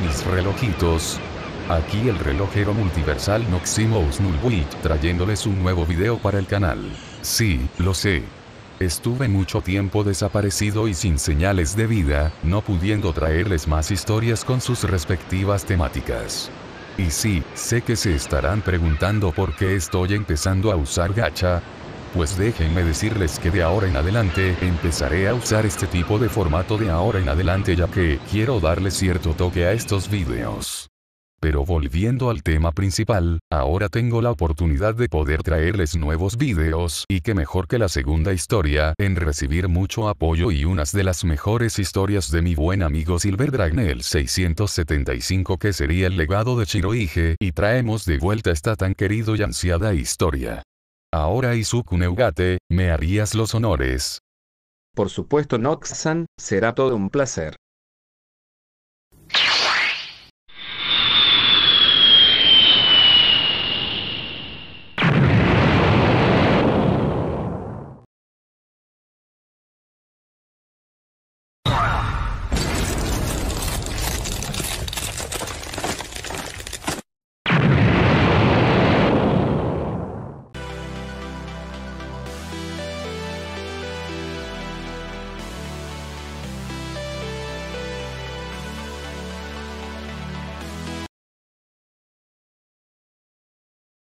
mis relojitos. Aquí el relojero multiversal Noximous week trayéndoles un nuevo video para el canal. Sí, lo sé. Estuve mucho tiempo desaparecido y sin señales de vida, no pudiendo traerles más historias con sus respectivas temáticas. Y sí, sé que se estarán preguntando por qué estoy empezando a usar gacha, pues déjenme decirles que de ahora en adelante empezaré a usar este tipo de formato de ahora en adelante ya que quiero darle cierto toque a estos videos. Pero volviendo al tema principal, ahora tengo la oportunidad de poder traerles nuevos videos y que mejor que la segunda historia en recibir mucho apoyo y unas de las mejores historias de mi buen amigo Silver Dragnel 675 que sería el legado de Chiroige y traemos de vuelta esta tan querido y ansiada historia. Ahora Izuku Neugate, me harías los honores. Por supuesto Noxan, será todo un placer.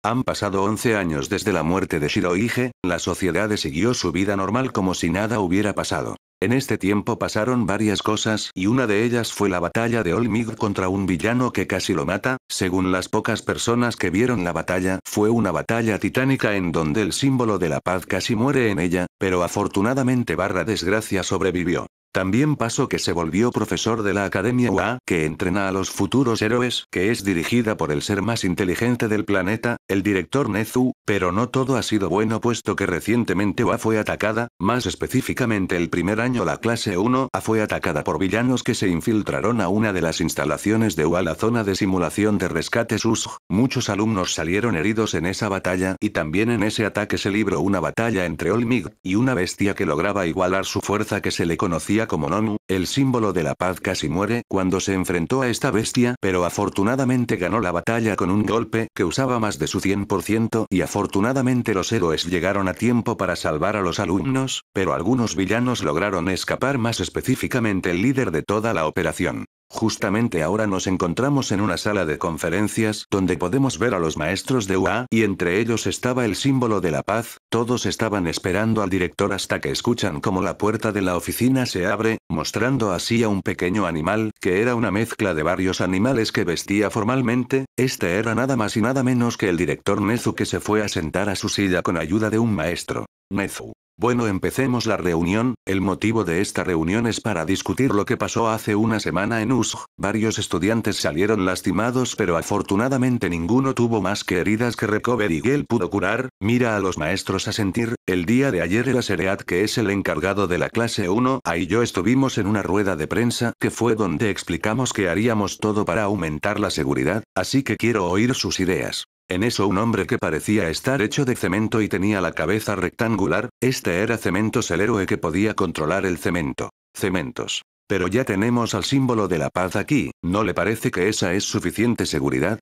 Han pasado 11 años desde la muerte de Shiroige, la sociedad siguió su vida normal como si nada hubiera pasado. En este tiempo pasaron varias cosas y una de ellas fue la batalla de Olmig contra un villano que casi lo mata, según las pocas personas que vieron la batalla, fue una batalla titánica en donde el símbolo de la paz casi muere en ella, pero afortunadamente barra desgracia sobrevivió. También pasó que se volvió profesor de la Academia UA, que entrena a los futuros héroes, que es dirigida por el ser más inteligente del planeta, el director Nezu, pero no todo ha sido bueno puesto que recientemente UA fue atacada, más específicamente el primer año la clase 1 A fue atacada por villanos que se infiltraron a una de las instalaciones de UA la zona de simulación de rescate SUSG, muchos alumnos salieron heridos en esa batalla y también en ese ataque se libró una batalla entre Olmig y una bestia que lograba igualar su fuerza que se le conocía como Nonu, el símbolo de la paz casi muere cuando se enfrentó a esta bestia pero afortunadamente ganó la batalla con un golpe que usaba más de su 100% y afortunadamente los héroes llegaron a tiempo para salvar a los alumnos, pero algunos villanos lograron escapar más específicamente el líder de toda la operación. Justamente ahora nos encontramos en una sala de conferencias donde podemos ver a los maestros de UA y entre ellos estaba el símbolo de la paz, todos estaban esperando al director hasta que escuchan como la puerta de la oficina se abre, mostrando así a un pequeño animal que era una mezcla de varios animales que vestía formalmente, este era nada más y nada menos que el director Nezu que se fue a sentar a su silla con ayuda de un maestro. Nezu. Bueno, empecemos la reunión. El motivo de esta reunión es para discutir lo que pasó hace una semana en USG. Varios estudiantes salieron lastimados, pero afortunadamente ninguno tuvo más que heridas que Recover y pudo curar. Mira a los maestros a sentir. El día de ayer era Sereat, que es el encargado de la clase 1. Ahí yo estuvimos en una rueda de prensa, que fue donde explicamos que haríamos todo para aumentar la seguridad, así que quiero oír sus ideas. En eso un hombre que parecía estar hecho de cemento y tenía la cabeza rectangular, este era Cementos el héroe que podía controlar el cemento. Cementos. Pero ya tenemos al símbolo de la paz aquí, ¿no le parece que esa es suficiente seguridad?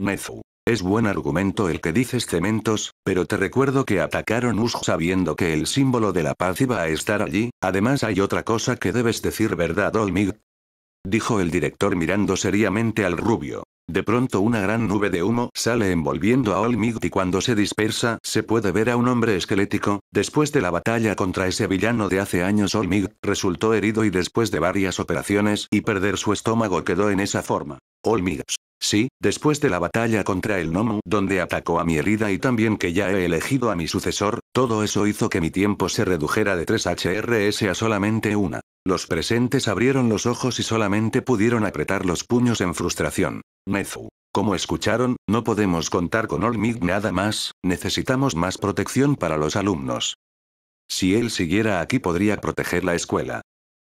Mezu, Es buen argumento el que dices cementos, pero te recuerdo que atacaron Ush sabiendo que el símbolo de la paz iba a estar allí, además hay otra cosa que debes decir verdad Olmig. Dijo el director mirando seriamente al rubio. De pronto una gran nube de humo sale envolviendo a Olmig y cuando se dispersa se puede ver a un hombre esquelético, después de la batalla contra ese villano de hace años Olmig resultó herido y después de varias operaciones y perder su estómago quedó en esa forma. Olmigd Sí, después de la batalla contra el Nomu donde atacó a mi herida y también que ya he elegido a mi sucesor, todo eso hizo que mi tiempo se redujera de 3 HRS a solamente una. Los presentes abrieron los ojos y solamente pudieron apretar los puños en frustración. Mezu, Como escucharon, no podemos contar con Olmig nada más, necesitamos más protección para los alumnos. Si él siguiera aquí podría proteger la escuela.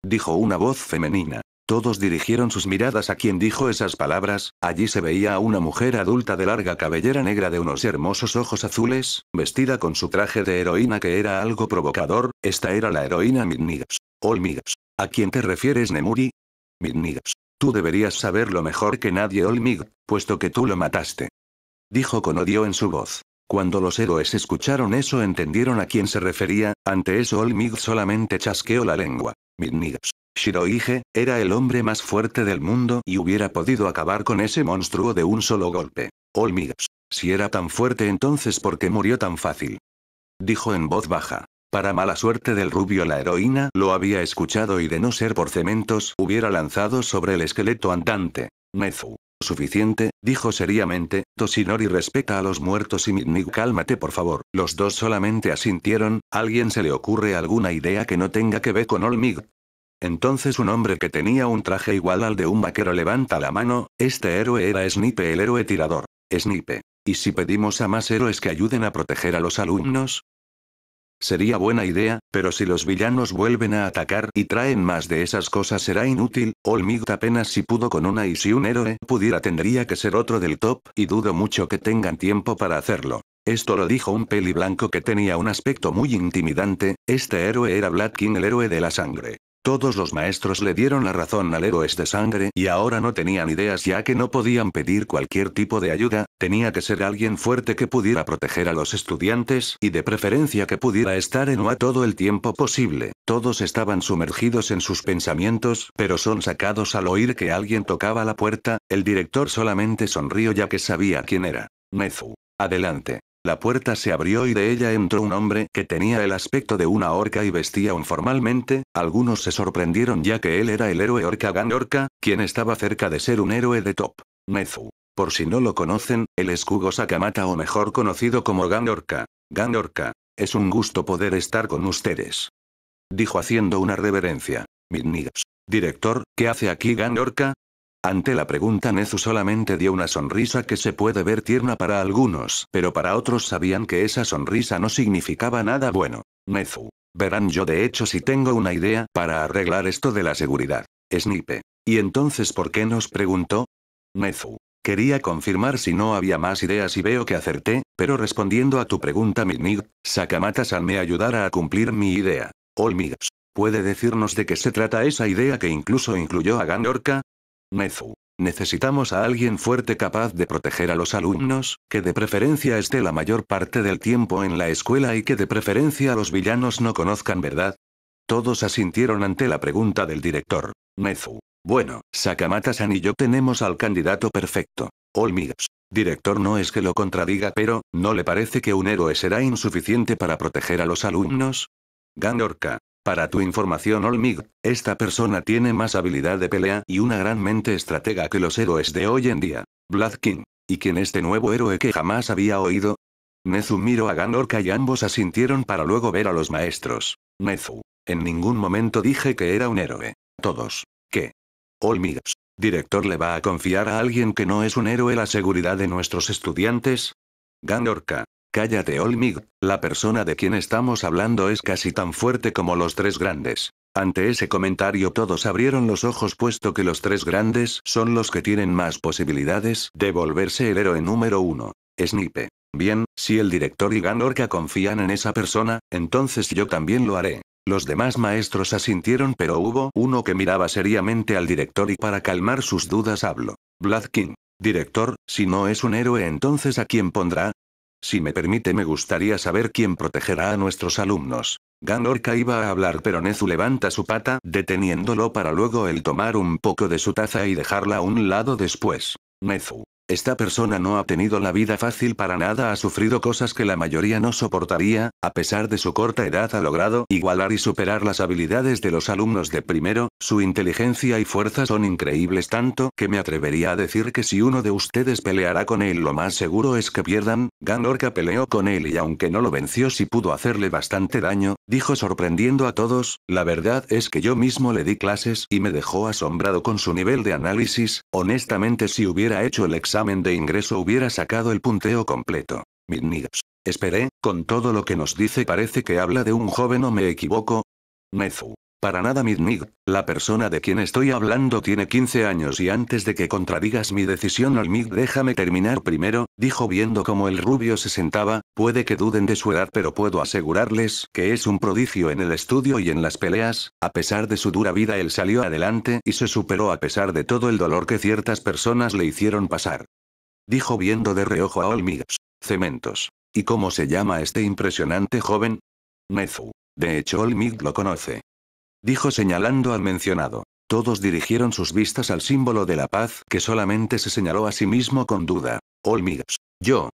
Dijo una voz femenina. Todos dirigieron sus miradas a quien dijo esas palabras, allí se veía a una mujer adulta de larga cabellera negra de unos hermosos ojos azules, vestida con su traje de heroína que era algo provocador, esta era la heroína Midnigas. Olmigas. ¿A quién te refieres Nemuri? Midnigas. Tú deberías saberlo mejor que nadie Olmig, puesto que tú lo mataste. Dijo con odio en su voz. Cuando los héroes escucharon eso entendieron a quién se refería, ante eso Olmig solamente chasqueó la lengua. Midnigas. Shiroige, era el hombre más fuerte del mundo y hubiera podido acabar con ese monstruo de un solo golpe. Olmigas. Si era tan fuerte entonces ¿por qué murió tan fácil? Dijo en voz baja. Para mala suerte del rubio la heroína lo había escuchado y de no ser por cementos hubiera lanzado sobre el esqueleto andante. Mezu, Suficiente, dijo seriamente, Toshinori respeta a los muertos y Midnig cálmate por favor. Los dos solamente asintieron, ¿alguien se le ocurre alguna idea que no tenga que ver con Olmig? Entonces un hombre que tenía un traje igual al de un vaquero levanta la mano, este héroe era Snipe el héroe tirador. Snipe. ¿Y si pedimos a más héroes que ayuden a proteger a los alumnos? Sería buena idea, pero si los villanos vuelven a atacar y traen más de esas cosas será inútil, Olmigt apenas si pudo con una y si un héroe pudiera tendría que ser otro del top, y dudo mucho que tengan tiempo para hacerlo. Esto lo dijo un peli blanco que tenía un aspecto muy intimidante, este héroe era Black King el héroe de la sangre. Todos los maestros le dieron la razón al héroes de sangre y ahora no tenían ideas ya que no podían pedir cualquier tipo de ayuda, tenía que ser alguien fuerte que pudiera proteger a los estudiantes y de preferencia que pudiera estar en UA todo el tiempo posible. Todos estaban sumergidos en sus pensamientos, pero son sacados al oír que alguien tocaba la puerta, el director solamente sonrió ya que sabía quién era. Nezu. Adelante. La puerta se abrió y de ella entró un hombre que tenía el aspecto de una orca y vestía informalmente, algunos se sorprendieron ya que él era el héroe orca Gan quien estaba cerca de ser un héroe de top. Mezu. Por si no lo conocen, el escudo Sakamata o mejor conocido como Gan Orca. Es un gusto poder estar con ustedes. Dijo haciendo una reverencia. Midnigas. Director, ¿qué hace aquí Gan ante la pregunta Nezu solamente dio una sonrisa que se puede ver tierna para algunos, pero para otros sabían que esa sonrisa no significaba nada bueno. Nezu. Verán yo de hecho si tengo una idea para arreglar esto de la seguridad. Snipe. ¿Y entonces por qué nos preguntó? Nezu. Quería confirmar si no había más ideas y veo que acerté, pero respondiendo a tu pregunta Minig, Sakamata-san me ayudará a cumplir mi idea. Olmigas, ¿puede decirnos de qué se trata esa idea que incluso incluyó a Ganorka? Mezu. Necesitamos a alguien fuerte capaz de proteger a los alumnos, que de preferencia esté la mayor parte del tiempo en la escuela y que de preferencia los villanos no conozcan verdad. Todos asintieron ante la pregunta del director. Mezu. Bueno, Sakamata-san y yo tenemos al candidato perfecto. Olmigas. Director no es que lo contradiga pero, ¿no le parece que un héroe será insuficiente para proteger a los alumnos? Ganorka. Para tu información Olmig, esta persona tiene más habilidad de pelea y una gran mente estratega que los héroes de hoy en día. Black ¿Y quién este nuevo héroe que jamás había oído? Nezu miró a Ganorka y ambos asintieron para luego ver a los maestros. Nezu. En ningún momento dije que era un héroe. Todos. ¿Qué? Olmig, ¿Director le va a confiar a alguien que no es un héroe la seguridad de nuestros estudiantes? Ganorka. Cállate Olmig, la persona de quien estamos hablando es casi tan fuerte como los tres grandes. Ante ese comentario todos abrieron los ojos puesto que los tres grandes son los que tienen más posibilidades de volverse el héroe número uno. Snipe. Bien, si el director y Ganorka confían en esa persona, entonces yo también lo haré. Los demás maestros asintieron pero hubo uno que miraba seriamente al director y para calmar sus dudas habló. Bladkin, Director, si no es un héroe entonces ¿a quién pondrá? Si me permite me gustaría saber quién protegerá a nuestros alumnos. Ganorka iba a hablar pero Nezu levanta su pata, deteniéndolo para luego el tomar un poco de su taza y dejarla a un lado después. Nezu, esta persona no ha tenido la vida fácil para nada, ha sufrido cosas que la mayoría no soportaría, a pesar de su corta edad ha logrado igualar y superar las habilidades de los alumnos de primero, su inteligencia y fuerza son increíbles tanto que me atrevería a decir que si uno de ustedes peleará con él lo más seguro es que pierdan, Ganorka peleó con él y aunque no lo venció sí pudo hacerle bastante daño, dijo sorprendiendo a todos, la verdad es que yo mismo le di clases y me dejó asombrado con su nivel de análisis, honestamente si hubiera hecho el examen examen de ingreso hubiera sacado el punteo completo. Midnips. Esperé, con todo lo que nos dice parece que habla de un joven o me equivoco. Mezu. Para nada Midnig, la persona de quien estoy hablando tiene 15 años y antes de que contradigas mi decisión Olmig déjame terminar primero, dijo viendo cómo el rubio se sentaba, puede que duden de su edad pero puedo asegurarles que es un prodigio en el estudio y en las peleas, a pesar de su dura vida él salió adelante y se superó a pesar de todo el dolor que ciertas personas le hicieron pasar. Dijo viendo de reojo a Olmig. Cementos. ¿Y cómo se llama este impresionante joven? Mezu. De hecho Olmig lo conoce dijo señalando al mencionado. Todos dirigieron sus vistas al símbolo de la paz que solamente se señaló a sí mismo con duda. Olmigas. Yo.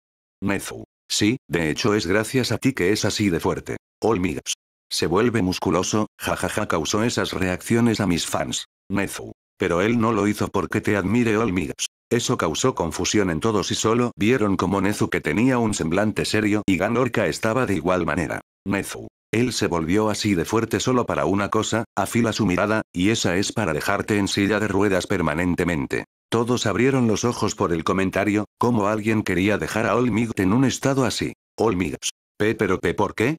Nezu. Sí, de hecho es gracias a ti que es así de fuerte. Olmigas. Se vuelve musculoso, jajaja causó esas reacciones a mis fans. Nezu. Pero él no lo hizo porque te admire Olmigas. Eso causó confusión en todos y solo vieron como Nezu que tenía un semblante serio y ganorca estaba de igual manera. Nezu. Él se volvió así de fuerte solo para una cosa, afila su mirada, y esa es para dejarte en silla de ruedas permanentemente. Todos abrieron los ojos por el comentario, como alguien quería dejar a Olmig en un estado así. Olmigs. P pero P ¿por qué?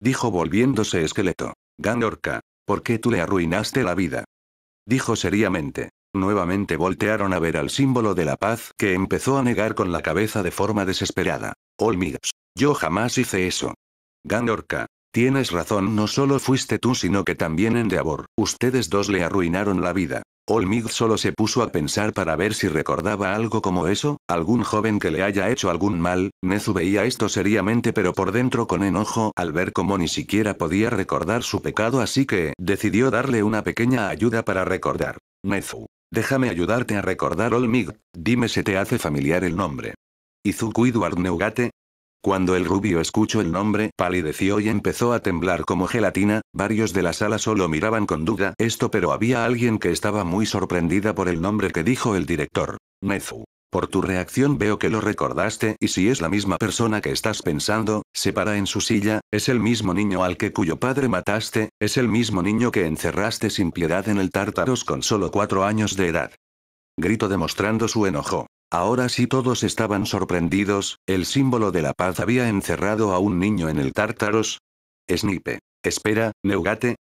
Dijo volviéndose esqueleto. Ganorka. ¿Por qué tú le arruinaste la vida? Dijo seriamente. Nuevamente voltearon a ver al símbolo de la paz que empezó a negar con la cabeza de forma desesperada. Olmigas. Yo jamás hice eso. Ganorka. Tienes razón, no solo fuiste tú, sino que también Endeavor. Ustedes dos le arruinaron la vida. Olmig solo se puso a pensar para ver si recordaba algo como eso, algún joven que le haya hecho algún mal, Nezu veía esto seriamente pero por dentro con enojo al ver cómo ni siquiera podía recordar su pecado así que decidió darle una pequeña ayuda para recordar. Nezu. Déjame ayudarte a recordar Olmig, dime si te hace familiar el nombre. Izuku Eduard Neugate, cuando el rubio escuchó el nombre, palideció y empezó a temblar como gelatina, varios de la sala solo miraban con duda esto pero había alguien que estaba muy sorprendida por el nombre que dijo el director. Mezu. Por tu reacción veo que lo recordaste y si es la misma persona que estás pensando, se para en su silla, es el mismo niño al que cuyo padre mataste, es el mismo niño que encerraste sin piedad en el Tártaros con solo cuatro años de edad. Grito demostrando su enojo. Ahora sí todos estaban sorprendidos, el símbolo de la paz había encerrado a un niño en el Tártaros. Snipe. Espera, Neugate.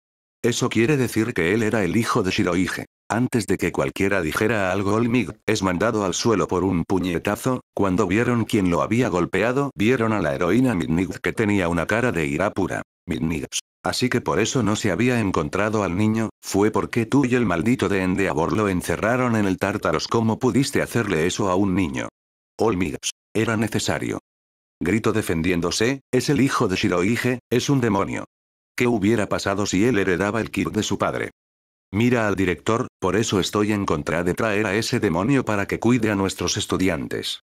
Eso quiere decir que él era el hijo de Shiroige. Antes de que cualquiera dijera algo, Olmig es mandado al suelo por un puñetazo. Cuando vieron quién lo había golpeado, vieron a la heroína Midnig que tenía una cara de ira pura. Midnigs Así que por eso no se había encontrado al niño, fue porque tú y el maldito de Endeavor lo encerraron en el Tártaros. ¿Cómo pudiste hacerle eso a un niño? Olmigas. Era necesario. Grito defendiéndose, es el hijo de Shiroige, es un demonio. ¿Qué hubiera pasado si él heredaba el kit de su padre? Mira al director, por eso estoy en contra de traer a ese demonio para que cuide a nuestros estudiantes.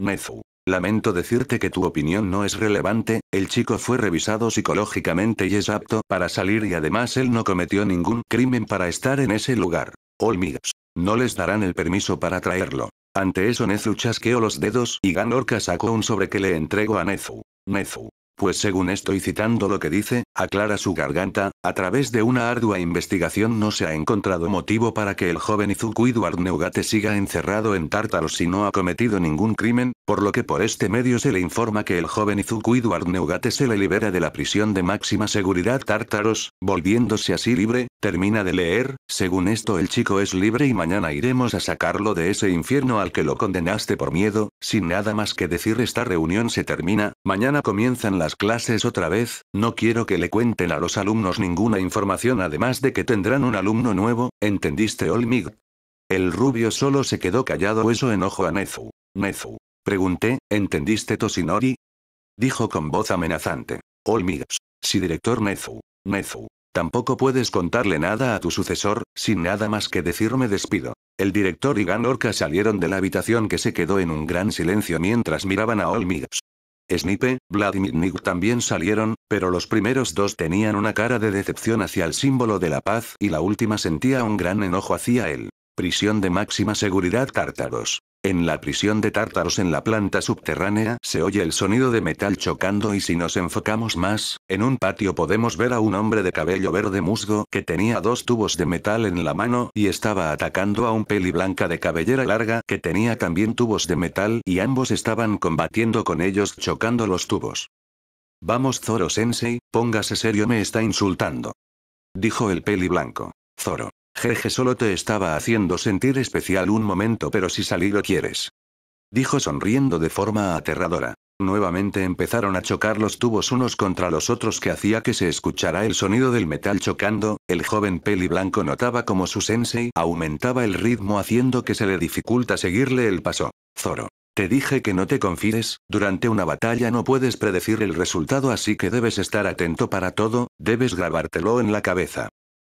Mezu. Lamento decirte que tu opinión no es relevante, el chico fue revisado psicológicamente y es apto para salir y además él no cometió ningún crimen para estar en ese lugar. Olmigas. No les darán el permiso para traerlo. Ante eso Nezu chasqueó los dedos y Ganorka sacó un sobre que le entregó a Nezu. Nezu. Pues según estoy citando lo que dice, aclara su garganta, a través de una ardua investigación no se ha encontrado motivo para que el joven Izuku Eduard Neugate siga encerrado en Tártaros y no ha cometido ningún crimen, por lo que por este medio se le informa que el joven Izuku Eduard Neugate se le libera de la prisión de máxima seguridad Tártaros, volviéndose así libre, termina de leer, según esto el chico es libre y mañana iremos a sacarlo de ese infierno al que lo condenaste por miedo, sin nada más que decir esta reunión se termina, mañana comienzan las clases otra vez, no quiero que le cuenten a los alumnos ninguna información además de que tendrán un alumno nuevo, ¿entendiste Olmig? El rubio solo se quedó callado eso enojo a Nezu. Nezu. Pregunté, ¿entendiste Tosinori. Dijo con voz amenazante. Olmig. Si director Nezu. Nezu. Tampoco puedes contarle nada a tu sucesor, sin nada más que decirme despido. El director y Ganorka salieron de la habitación que se quedó en un gran silencio mientras miraban a Olmigas. Snipe, Vladimir Nick también salieron, pero los primeros dos tenían una cara de decepción hacia el símbolo de la paz y la última sentía un gran enojo hacia él. Prisión de máxima seguridad Tártaros. En la prisión de Tártaros en la planta subterránea se oye el sonido de metal chocando y si nos enfocamos más, en un patio podemos ver a un hombre de cabello verde musgo que tenía dos tubos de metal en la mano y estaba atacando a un peli blanca de cabellera larga que tenía también tubos de metal y ambos estaban combatiendo con ellos chocando los tubos. Vamos Zoro Sensei, póngase serio me está insultando. Dijo el peli blanco. Zoro. Jeje, solo te estaba haciendo sentir especial un momento, pero si salí lo quieres. Dijo sonriendo de forma aterradora. Nuevamente empezaron a chocar los tubos unos contra los otros que hacía que se escuchara el sonido del metal chocando, el joven peli blanco notaba como su sensei aumentaba el ritmo haciendo que se le dificulta seguirle el paso. Zoro. Te dije que no te confíes, durante una batalla no puedes predecir el resultado así que debes estar atento para todo, debes grabártelo en la cabeza.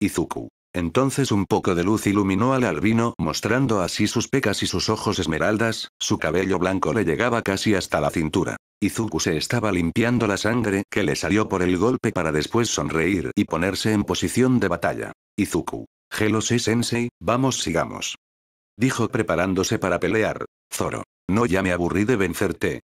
Izuku. Entonces un poco de luz iluminó al albino, mostrando así sus pecas y sus ojos esmeraldas, su cabello blanco le llegaba casi hasta la cintura. Izuku se estaba limpiando la sangre que le salió por el golpe para después sonreír y ponerse en posición de batalla. Izuku. Hello sensei, vamos sigamos. Dijo preparándose para pelear. Zoro. No ya me aburrí de vencerte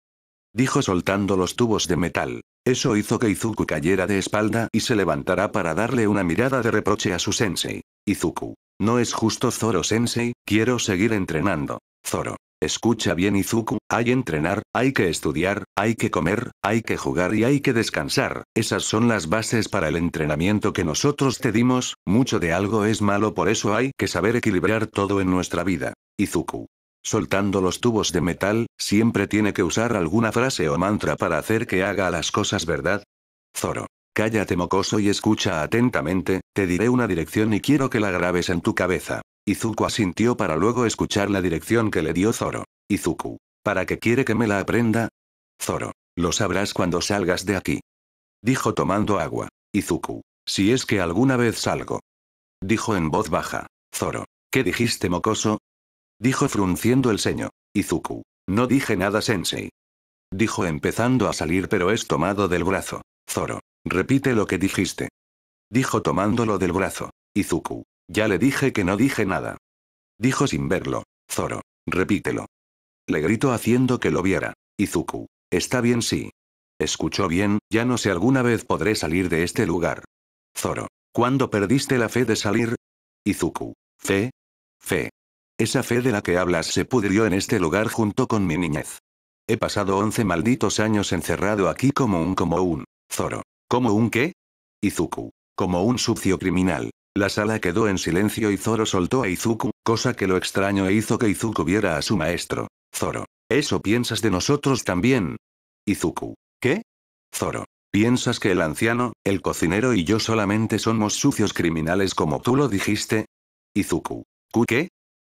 dijo soltando los tubos de metal. Eso hizo que Izuku cayera de espalda y se levantara para darle una mirada de reproche a su sensei. Izuku. No es justo Zoro sensei, quiero seguir entrenando. Zoro. Escucha bien Izuku, hay entrenar, hay que estudiar, hay que comer, hay que jugar y hay que descansar. Esas son las bases para el entrenamiento que nosotros te dimos, mucho de algo es malo por eso hay que saber equilibrar todo en nuestra vida. Izuku. Soltando los tubos de metal, siempre tiene que usar alguna frase o mantra para hacer que haga las cosas, ¿verdad? Zoro. Cállate mocoso y escucha atentamente, te diré una dirección y quiero que la grabes en tu cabeza. Izuku asintió para luego escuchar la dirección que le dio Zoro. Izuku. ¿Para qué quiere que me la aprenda? Zoro. Lo sabrás cuando salgas de aquí. Dijo tomando agua. Izuku. Si es que alguna vez salgo. Dijo en voz baja. Zoro. ¿Qué dijiste mocoso? Dijo frunciendo el ceño. Izuku. No dije nada, Sensei. Dijo empezando a salir pero es tomado del brazo. Zoro. Repite lo que dijiste. Dijo tomándolo del brazo. Izuku. Ya le dije que no dije nada. Dijo sin verlo. Zoro. Repítelo. Le gritó haciendo que lo viera. Izuku. Está bien sí. Escuchó bien, ya no sé alguna vez podré salir de este lugar. Zoro. ¿Cuándo perdiste la fe de salir? Izuku. ¿Fe? Fe. Esa fe de la que hablas se pudrió en este lugar junto con mi niñez. He pasado once malditos años encerrado aquí como un como un Zoro. ¿Como un qué? Izuku. Como un sucio criminal. La sala quedó en silencio y Zoro soltó a Izuku, cosa que lo extraño e hizo que Izuku viera a su maestro. Zoro. ¿Eso piensas de nosotros también? Izuku. ¿Qué? Zoro. ¿Piensas que el anciano, el cocinero y yo solamente somos sucios criminales como tú lo dijiste? Izuku. ¿Ku qué?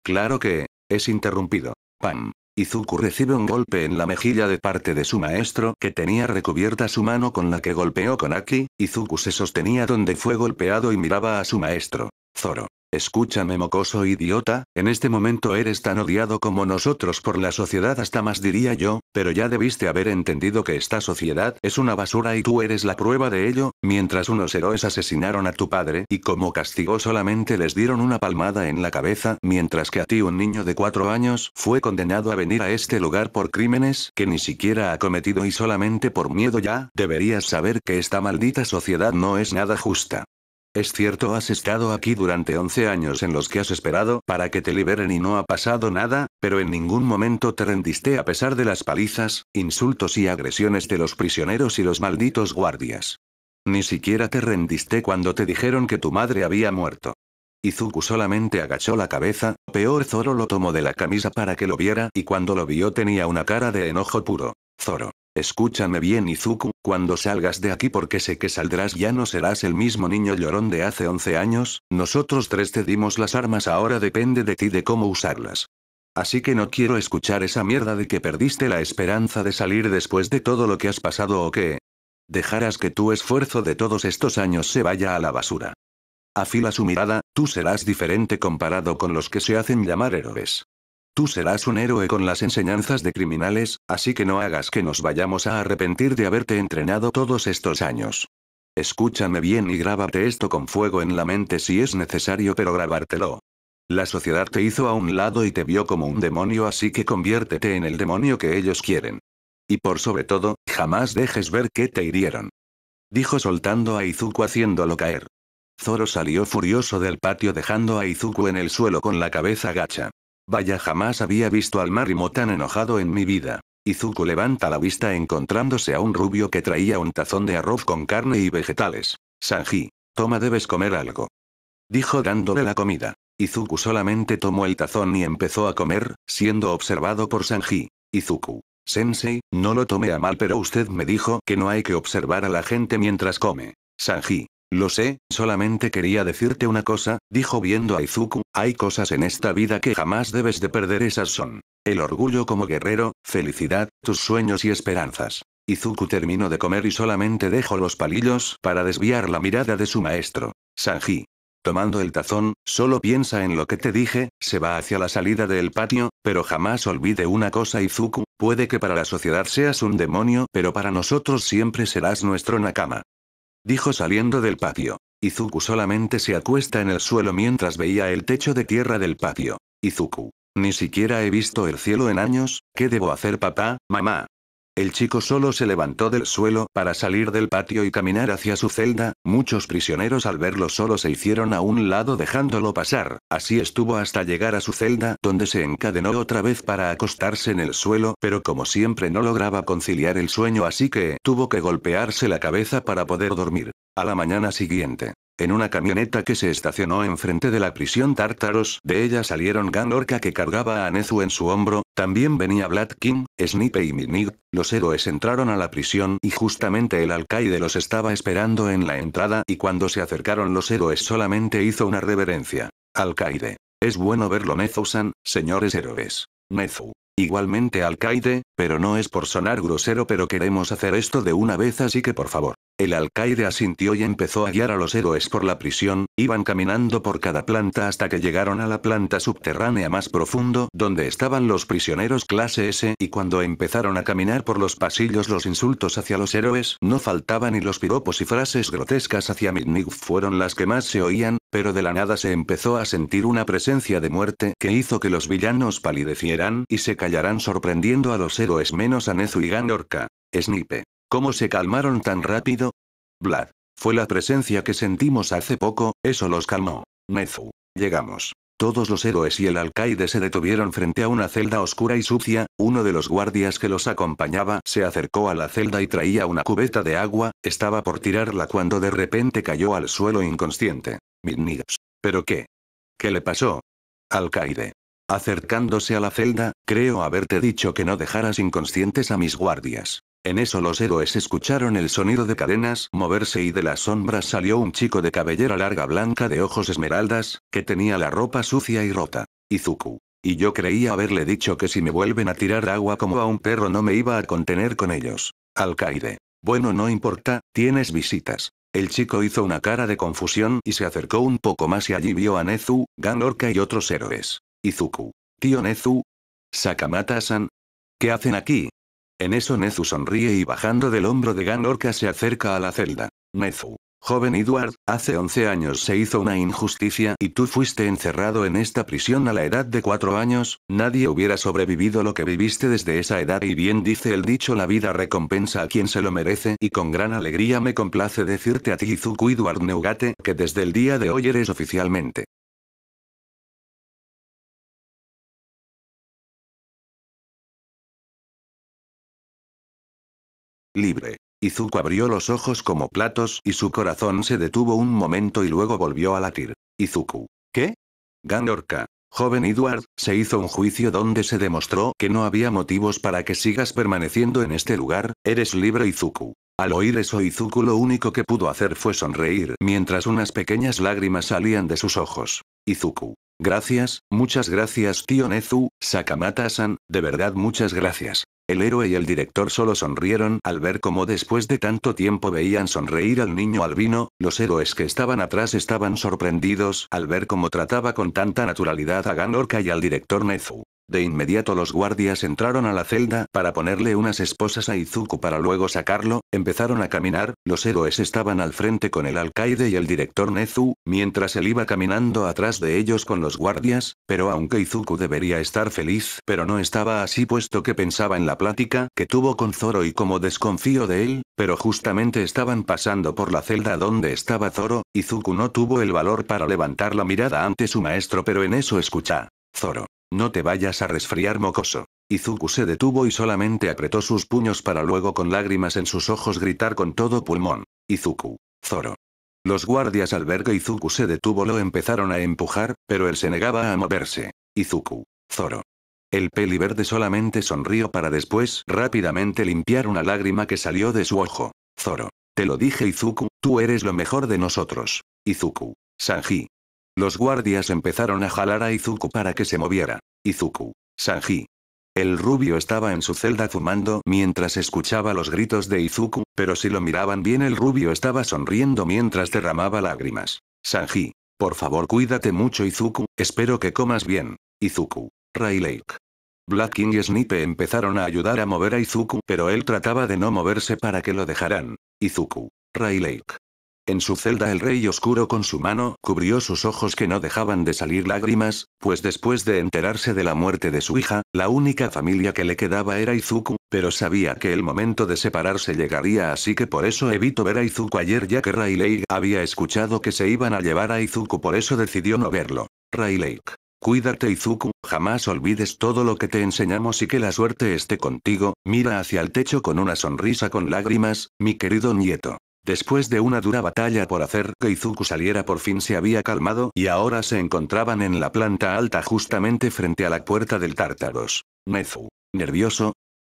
Claro que, es interrumpido. Pam. Izuku recibe un golpe en la mejilla de parte de su maestro que tenía recubierta su mano con la que golpeó con Aki, Izuku se sostenía donde fue golpeado y miraba a su maestro. Zoro. Escúchame mocoso idiota, en este momento eres tan odiado como nosotros por la sociedad hasta más diría yo, pero ya debiste haber entendido que esta sociedad es una basura y tú eres la prueba de ello, mientras unos héroes asesinaron a tu padre y como castigo solamente les dieron una palmada en la cabeza, mientras que a ti un niño de cuatro años fue condenado a venir a este lugar por crímenes que ni siquiera ha cometido y solamente por miedo ya, deberías saber que esta maldita sociedad no es nada justa. Es cierto, has estado aquí durante 11 años en los que has esperado para que te liberen y no ha pasado nada, pero en ningún momento te rendiste a pesar de las palizas, insultos y agresiones de los prisioneros y los malditos guardias. Ni siquiera te rendiste cuando te dijeron que tu madre había muerto. Izuku solamente agachó la cabeza, peor Zoro lo tomó de la camisa para que lo viera y cuando lo vio tenía una cara de enojo puro. Zoro. Escúchame bien Izuku, cuando salgas de aquí porque sé que saldrás ya no serás el mismo niño llorón de hace 11 años, nosotros tres te dimos las armas ahora depende de ti de cómo usarlas. Así que no quiero escuchar esa mierda de que perdiste la esperanza de salir después de todo lo que has pasado o que... Dejarás que tu esfuerzo de todos estos años se vaya a la basura. Afila su mirada, tú serás diferente comparado con los que se hacen llamar héroes. Tú serás un héroe con las enseñanzas de criminales, así que no hagas que nos vayamos a arrepentir de haberte entrenado todos estos años. Escúchame bien y grábate esto con fuego en la mente si es necesario, pero grabártelo. La sociedad te hizo a un lado y te vio como un demonio, así que conviértete en el demonio que ellos quieren. Y por sobre todo, jamás dejes ver que te hirieron. Dijo soltando a Izuku haciéndolo caer. Zoro salió furioso del patio dejando a Izuku en el suelo con la cabeza gacha. Vaya jamás había visto al Marimo tan enojado en mi vida. Izuku levanta la vista encontrándose a un rubio que traía un tazón de arroz con carne y vegetales. Sanji. Toma debes comer algo. Dijo dándole la comida. Izuku solamente tomó el tazón y empezó a comer, siendo observado por Sanji. Izuku. Sensei, no lo tomé a mal pero usted me dijo que no hay que observar a la gente mientras come. Sanji. Lo sé, solamente quería decirte una cosa, dijo viendo a Izuku, hay cosas en esta vida que jamás debes de perder esas son. El orgullo como guerrero, felicidad, tus sueños y esperanzas. Izuku terminó de comer y solamente dejó los palillos para desviar la mirada de su maestro. Sanji. Tomando el tazón, solo piensa en lo que te dije, se va hacia la salida del patio, pero jamás olvide una cosa Izuku, puede que para la sociedad seas un demonio, pero para nosotros siempre serás nuestro nakama dijo saliendo del patio. Izuku solamente se acuesta en el suelo mientras veía el techo de tierra del patio. Izuku. Ni siquiera he visto el cielo en años, ¿qué debo hacer papá, mamá? El chico solo se levantó del suelo para salir del patio y caminar hacia su celda, muchos prisioneros al verlo solo se hicieron a un lado dejándolo pasar, así estuvo hasta llegar a su celda donde se encadenó otra vez para acostarse en el suelo, pero como siempre no lograba conciliar el sueño así que tuvo que golpearse la cabeza para poder dormir. A la mañana siguiente, en una camioneta que se estacionó enfrente de la prisión Tártaros, de ella salieron Ganorca que cargaba a Nezu en su hombro, también venía Vlad King, Snipe e y Minig. Los héroes entraron a la prisión y justamente el alcaide los estaba esperando en la entrada y cuando se acercaron los héroes solamente hizo una reverencia. Alcaide. Es bueno verlo nezu señores héroes. Nezu. Igualmente alcaide, pero no es por sonar grosero pero queremos hacer esto de una vez así que por favor. El alcaide asintió y empezó a guiar a los héroes por la prisión, iban caminando por cada planta hasta que llegaron a la planta subterránea más profundo donde estaban los prisioneros clase S y cuando empezaron a caminar por los pasillos los insultos hacia los héroes no faltaban y los piropos y frases grotescas hacia Midnig fueron las que más se oían, pero de la nada se empezó a sentir una presencia de muerte que hizo que los villanos palidecieran y se callaran sorprendiendo a los héroes menos a Nezu y Ganorka. Snipe. ¿Cómo se calmaron tan rápido? Vlad. Fue la presencia que sentimos hace poco, eso los calmó. Nezu. Llegamos. Todos los héroes y el alcaide se detuvieron frente a una celda oscura y sucia, uno de los guardias que los acompañaba se acercó a la celda y traía una cubeta de agua, estaba por tirarla cuando de repente cayó al suelo inconsciente. Midnigas. ¿Pero qué? ¿Qué le pasó? Alcaide. Acercándose a la celda, creo haberte dicho que no dejaras inconscientes a mis guardias. En eso los héroes escucharon el sonido de cadenas moverse y de las sombras salió un chico de cabellera larga blanca de ojos esmeraldas, que tenía la ropa sucia y rota. Izuku. Y yo creía haberle dicho que si me vuelven a tirar agua como a un perro no me iba a contener con ellos. Alcaide. Bueno, no importa, tienes visitas. El chico hizo una cara de confusión y se acercó un poco más y allí vio a Nezu, Ganorca y otros héroes. Izuku. Tío Nezu. Sakamata-san. ¿Qué hacen aquí? En eso Nezu sonríe y bajando del hombro de Gan se acerca a la celda. Nezu. Joven Edward, hace 11 años se hizo una injusticia y tú fuiste encerrado en esta prisión a la edad de 4 años, nadie hubiera sobrevivido lo que viviste desde esa edad y bien dice el dicho la vida recompensa a quien se lo merece y con gran alegría me complace decirte a ti Izuku Edward Neugate que desde el día de hoy eres oficialmente libre. Izuku abrió los ojos como platos y su corazón se detuvo un momento y luego volvió a latir. Izuku. ¿Qué? Ganorka. Joven Edward, se hizo un juicio donde se demostró que no había motivos para que sigas permaneciendo en este lugar, eres libre Izuku. Al oír eso Izuku lo único que pudo hacer fue sonreír mientras unas pequeñas lágrimas salían de sus ojos. Izuku. Gracias, muchas gracias tío Nezu, Sakamata-san, de verdad muchas gracias. El héroe y el director solo sonrieron al ver cómo después de tanto tiempo veían sonreír al niño albino, los héroes que estaban atrás estaban sorprendidos al ver cómo trataba con tanta naturalidad a Ganorka y al director Nezu. De inmediato los guardias entraron a la celda para ponerle unas esposas a Izuku para luego sacarlo, empezaron a caminar, los héroes estaban al frente con el alcaide y el director Nezu, mientras él iba caminando atrás de ellos con los guardias, pero aunque Izuku debería estar feliz pero no estaba así puesto que pensaba en la plática que tuvo con Zoro y como desconfío de él, pero justamente estaban pasando por la celda donde estaba Zoro, Izuku no tuvo el valor para levantar la mirada ante su maestro pero en eso escucha. Zoro. No te vayas a resfriar mocoso. Izuku se detuvo y solamente apretó sus puños para luego con lágrimas en sus ojos gritar con todo pulmón. Izuku. Zoro. Los guardias al ver que Izuku se detuvo lo empezaron a empujar, pero él se negaba a moverse. Izuku. Zoro. El peli verde solamente sonrió para después rápidamente limpiar una lágrima que salió de su ojo. Zoro. Te lo dije Izuku, tú eres lo mejor de nosotros. Izuku. Sanji. Los guardias empezaron a jalar a Izuku para que se moviera. Izuku. Sanji. El rubio estaba en su celda fumando mientras escuchaba los gritos de Izuku, pero si lo miraban bien el rubio estaba sonriendo mientras derramaba lágrimas. Sanji. Por favor cuídate mucho Izuku, espero que comas bien. Izuku. Ray Black King y Snipe empezaron a ayudar a mover a Izuku, pero él trataba de no moverse para que lo dejaran. Izuku. Ray en su celda el rey oscuro con su mano cubrió sus ojos que no dejaban de salir lágrimas, pues después de enterarse de la muerte de su hija, la única familia que le quedaba era Izuku, pero sabía que el momento de separarse llegaría así que por eso evitó ver a Izuku ayer ya que Rayleigh había escuchado que se iban a llevar a Izuku por eso decidió no verlo. Rayleigh. Cuídate Izuku, jamás olvides todo lo que te enseñamos y que la suerte esté contigo, mira hacia el techo con una sonrisa con lágrimas, mi querido nieto. Después de una dura batalla por hacer que Izuku saliera por fin se había calmado y ahora se encontraban en la planta alta justamente frente a la puerta del Tártaros. Nezu. Nervioso.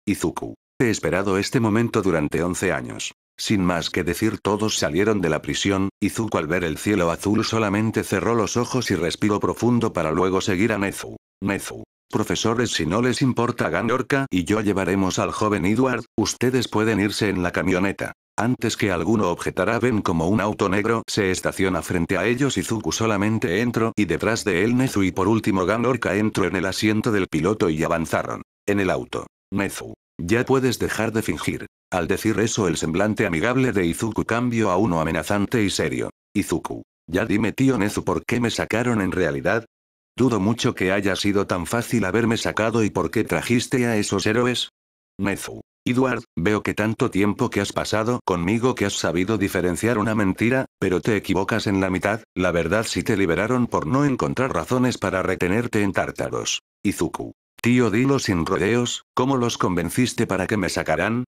Izuku. He esperado este momento durante 11 años. Sin más que decir todos salieron de la prisión, Izuku al ver el cielo azul solamente cerró los ojos y respiró profundo para luego seguir a Nezu. Nezu. Profesores, si no les importa Ganorka y yo llevaremos al joven Edward, ustedes pueden irse en la camioneta. Antes que alguno objetara, ven como un auto negro se estaciona frente a ellos y solamente entró y detrás de él Nezu y por último Ganorka entró en el asiento del piloto y avanzaron. En el auto. Nezu. Ya puedes dejar de fingir. Al decir eso el semblante amigable de Izuku cambió a uno amenazante y serio. Izuku. Ya dime tío Nezu por qué me sacaron en realidad. Dudo mucho que haya sido tan fácil haberme sacado y por qué trajiste a esos héroes. Nezu. Edward, veo que tanto tiempo que has pasado conmigo que has sabido diferenciar una mentira, pero te equivocas en la mitad, la verdad si te liberaron por no encontrar razones para retenerte en Tártaros. Izuku. Tío dilo sin rodeos, ¿cómo los convenciste para que me sacaran?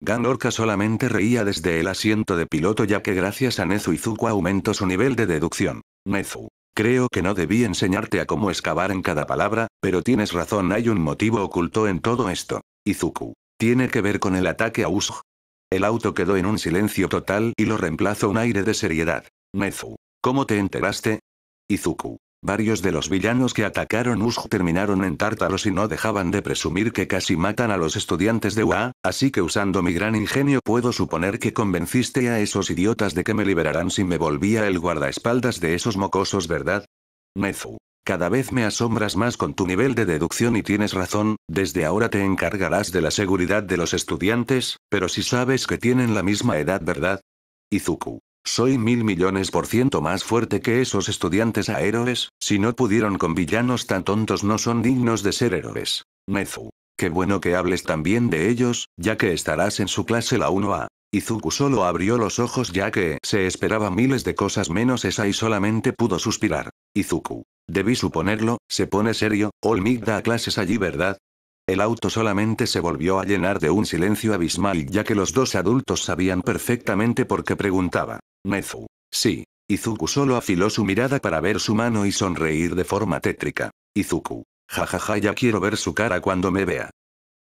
Ganorca solamente reía desde el asiento de piloto ya que gracias a Nezu Izuku aumentó su nivel de deducción. Nezu. Creo que no debí enseñarte a cómo excavar en cada palabra, pero tienes razón hay un motivo oculto en todo esto. Izuku. Tiene que ver con el ataque a Ush. El auto quedó en un silencio total y lo reemplazó un aire de seriedad. Mezu, ¿Cómo te enteraste? Izuku. Varios de los villanos que atacaron Usg terminaron en tártaros y no dejaban de presumir que casi matan a los estudiantes de UA, así que usando mi gran ingenio puedo suponer que convenciste a esos idiotas de que me liberarán si me volvía el guardaespaldas de esos mocosos, ¿verdad? Mezu. Cada vez me asombras más con tu nivel de deducción y tienes razón, desde ahora te encargarás de la seguridad de los estudiantes, pero si sabes que tienen la misma edad, ¿verdad? Izuku. Soy mil millones por ciento más fuerte que esos estudiantes a héroes, si no pudieron con villanos tan tontos no son dignos de ser héroes. Nezu. Qué bueno que hables también de ellos, ya que estarás en su clase la 1A. Izuku solo abrió los ojos ya que se esperaba miles de cosas menos esa y solamente pudo suspirar. Izuku, Debí suponerlo, se pone serio, Olmig da clases allí, ¿verdad? El auto solamente se volvió a llenar de un silencio abismal ya que los dos adultos sabían perfectamente por qué preguntaba. Mezu, Sí. Izuku solo afiló su mirada para ver su mano y sonreír de forma tétrica. Izuku. Jajaja ja, ja, ya quiero ver su cara cuando me vea.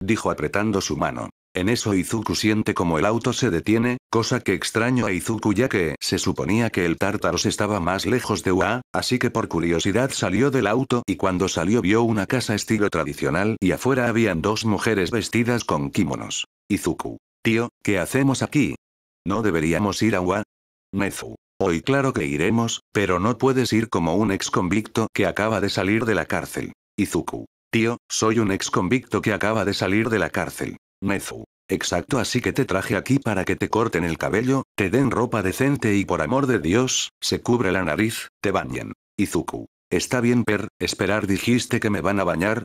Dijo apretando su mano. En eso Izuku siente como el auto se detiene, cosa que extraño a Izuku ya que se suponía que el Tártaros estaba más lejos de Ua, así que por curiosidad salió del auto y cuando salió vio una casa estilo tradicional y afuera habían dos mujeres vestidas con kimonos. Izuku. Tío, ¿qué hacemos aquí? ¿No deberíamos ir a Ua? Nezu. Hoy claro que iremos, pero no puedes ir como un ex convicto que acaba de salir de la cárcel. Izuku. Tío, soy un ex convicto que acaba de salir de la cárcel. Nezu. Exacto, así que te traje aquí para que te corten el cabello, te den ropa decente y por amor de Dios, se cubre la nariz, te bañen. Izuku. Está bien, Per, esperar dijiste que me van a bañar.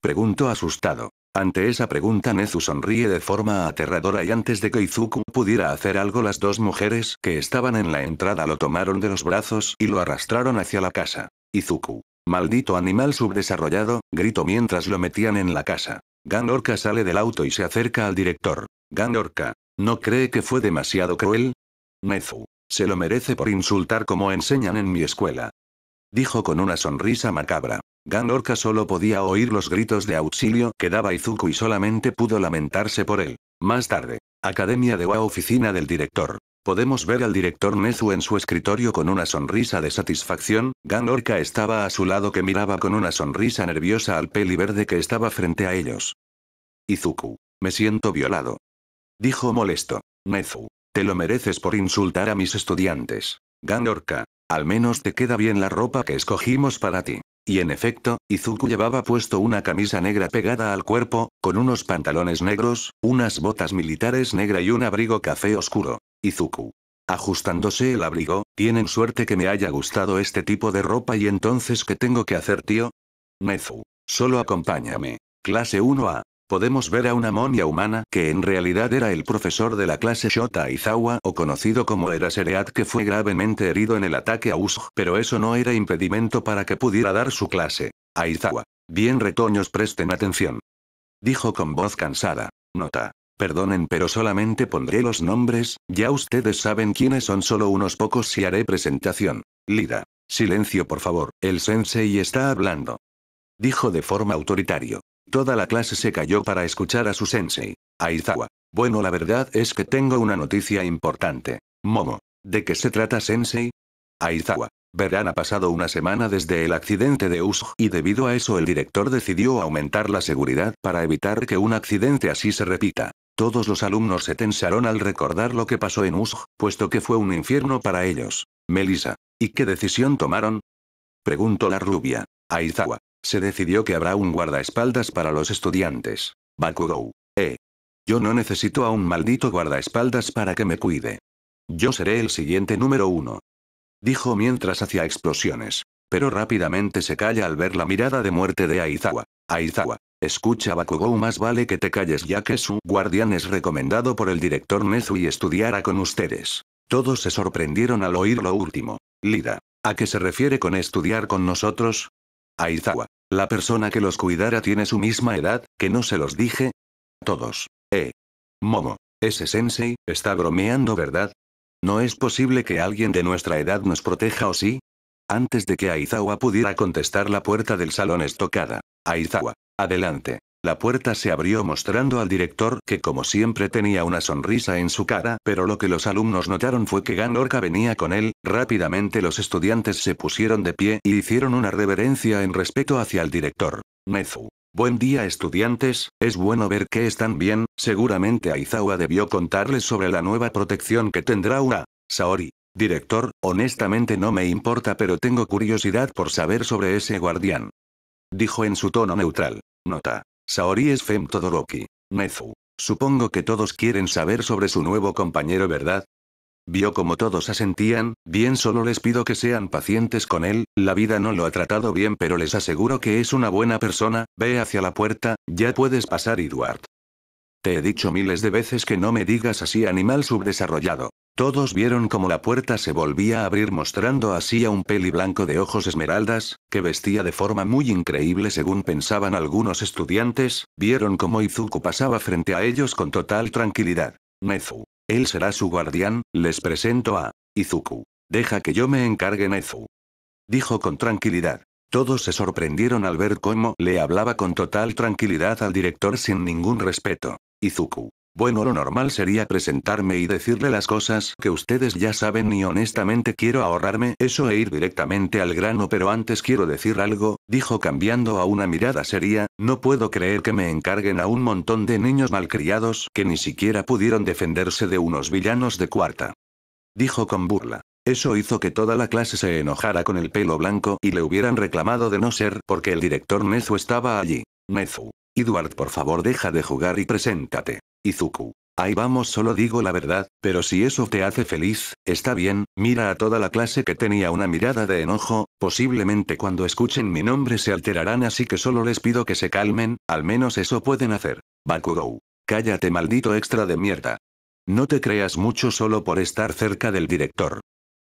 Pregunto asustado. Ante esa pregunta Nezu sonríe de forma aterradora y antes de que Izuku pudiera hacer algo las dos mujeres que estaban en la entrada lo tomaron de los brazos y lo arrastraron hacia la casa. Izuku. Maldito animal subdesarrollado, gritó mientras lo metían en la casa. Ganorca sale del auto y se acerca al director. Ganorca, ¿no cree que fue demasiado cruel? Nezu, se lo merece por insultar como enseñan en mi escuela. Dijo con una sonrisa macabra. Ganorca solo podía oír los gritos de auxilio que daba Izuku y solamente pudo lamentarse por él. Más tarde, Academia de Wa Oficina del Director. Podemos ver al director Nezu en su escritorio con una sonrisa de satisfacción, Ganorca estaba a su lado que miraba con una sonrisa nerviosa al peli verde que estaba frente a ellos. Izuku. Me siento violado. Dijo molesto. Nezu. Te lo mereces por insultar a mis estudiantes. Ganorca, Al menos te queda bien la ropa que escogimos para ti. Y en efecto, Izuku llevaba puesto una camisa negra pegada al cuerpo, con unos pantalones negros, unas botas militares negras y un abrigo café oscuro. Izuku. Ajustándose el abrigo, tienen suerte que me haya gustado este tipo de ropa y entonces ¿qué tengo que hacer tío? Mezu, Solo acompáñame. Clase 1A. Podemos ver a una monia humana que en realidad era el profesor de la clase Shota Izawa o conocido como sereat que fue gravemente herido en el ataque a Usg, pero eso no era impedimento para que pudiera dar su clase. Aizawa. Bien retoños presten atención. Dijo con voz cansada. Nota. Perdonen pero solamente pondré los nombres, ya ustedes saben quiénes son solo unos pocos y haré presentación. Lida. Silencio por favor, el sensei está hablando. Dijo de forma autoritario. Toda la clase se cayó para escuchar a su sensei. Aizawa. Bueno la verdad es que tengo una noticia importante. Momo. ¿De qué se trata sensei? Aizawa. Verán ha pasado una semana desde el accidente de Ush, y debido a eso el director decidió aumentar la seguridad para evitar que un accidente así se repita. Todos los alumnos se tensaron al recordar lo que pasó en USG, puesto que fue un infierno para ellos. Melissa. ¿Y qué decisión tomaron? Preguntó la rubia. Aizawa. Se decidió que habrá un guardaespaldas para los estudiantes. Bakugou. Eh. Yo no necesito a un maldito guardaespaldas para que me cuide. Yo seré el siguiente número uno. Dijo mientras hacía explosiones. Pero rápidamente se calla al ver la mirada de muerte de Aizawa. Aizawa. Escucha Bakugou más vale que te calles ya que su guardián es recomendado por el director Nezu y estudiará con ustedes. Todos se sorprendieron al oír lo último. Lida. ¿A qué se refiere con estudiar con nosotros? Aizawa. La persona que los cuidara tiene su misma edad, que no se los dije. Todos. Eh. Momo. Ese sensei, está bromeando ¿verdad? No es posible que alguien de nuestra edad nos proteja o sí, antes de que Aizawa pudiera contestar la puerta del salón estocada. Aizawa, Adelante. La puerta se abrió mostrando al director que como siempre tenía una sonrisa en su cara, pero lo que los alumnos notaron fue que Ganorca venía con él, rápidamente los estudiantes se pusieron de pie y hicieron una reverencia en respeto hacia el director. Mezu, Buen día estudiantes, es bueno ver que están bien, seguramente Aizawa debió contarles sobre la nueva protección que tendrá una. Saori. Director, honestamente no me importa pero tengo curiosidad por saber sobre ese guardián dijo en su tono neutral. Nota. Saori es Fem Todoroki. Nezu. Supongo que todos quieren saber sobre su nuevo compañero, ¿verdad? Vio como todos asentían, bien solo les pido que sean pacientes con él, la vida no lo ha tratado bien pero les aseguro que es una buena persona, ve hacia la puerta, ya puedes pasar Edward. Te he dicho miles de veces que no me digas así animal subdesarrollado. Todos vieron cómo la puerta se volvía a abrir mostrando así a un peli blanco de ojos esmeraldas, que vestía de forma muy increíble según pensaban algunos estudiantes, vieron cómo Izuku pasaba frente a ellos con total tranquilidad. Nezu. Él será su guardián, les presento a Izuku. Deja que yo me encargue Nezu. Dijo con tranquilidad. Todos se sorprendieron al ver cómo le hablaba con total tranquilidad al director sin ningún respeto. Izuku. Bueno, lo normal sería presentarme y decirle las cosas que ustedes ya saben y honestamente quiero ahorrarme eso e ir directamente al grano, pero antes quiero decir algo, dijo cambiando a una mirada seria, no puedo creer que me encarguen a un montón de niños malcriados que ni siquiera pudieron defenderse de unos villanos de cuarta. Dijo con burla. Eso hizo que toda la clase se enojara con el pelo blanco y le hubieran reclamado de no ser porque el director Nezu estaba allí. Nezu. Edward por favor, deja de jugar y preséntate. Izuku. Ahí vamos, solo digo la verdad, pero si eso te hace feliz, está bien, mira a toda la clase que tenía una mirada de enojo, posiblemente cuando escuchen mi nombre se alterarán así que solo les pido que se calmen, al menos eso pueden hacer. Bakugou. Cállate maldito extra de mierda. No te creas mucho solo por estar cerca del director.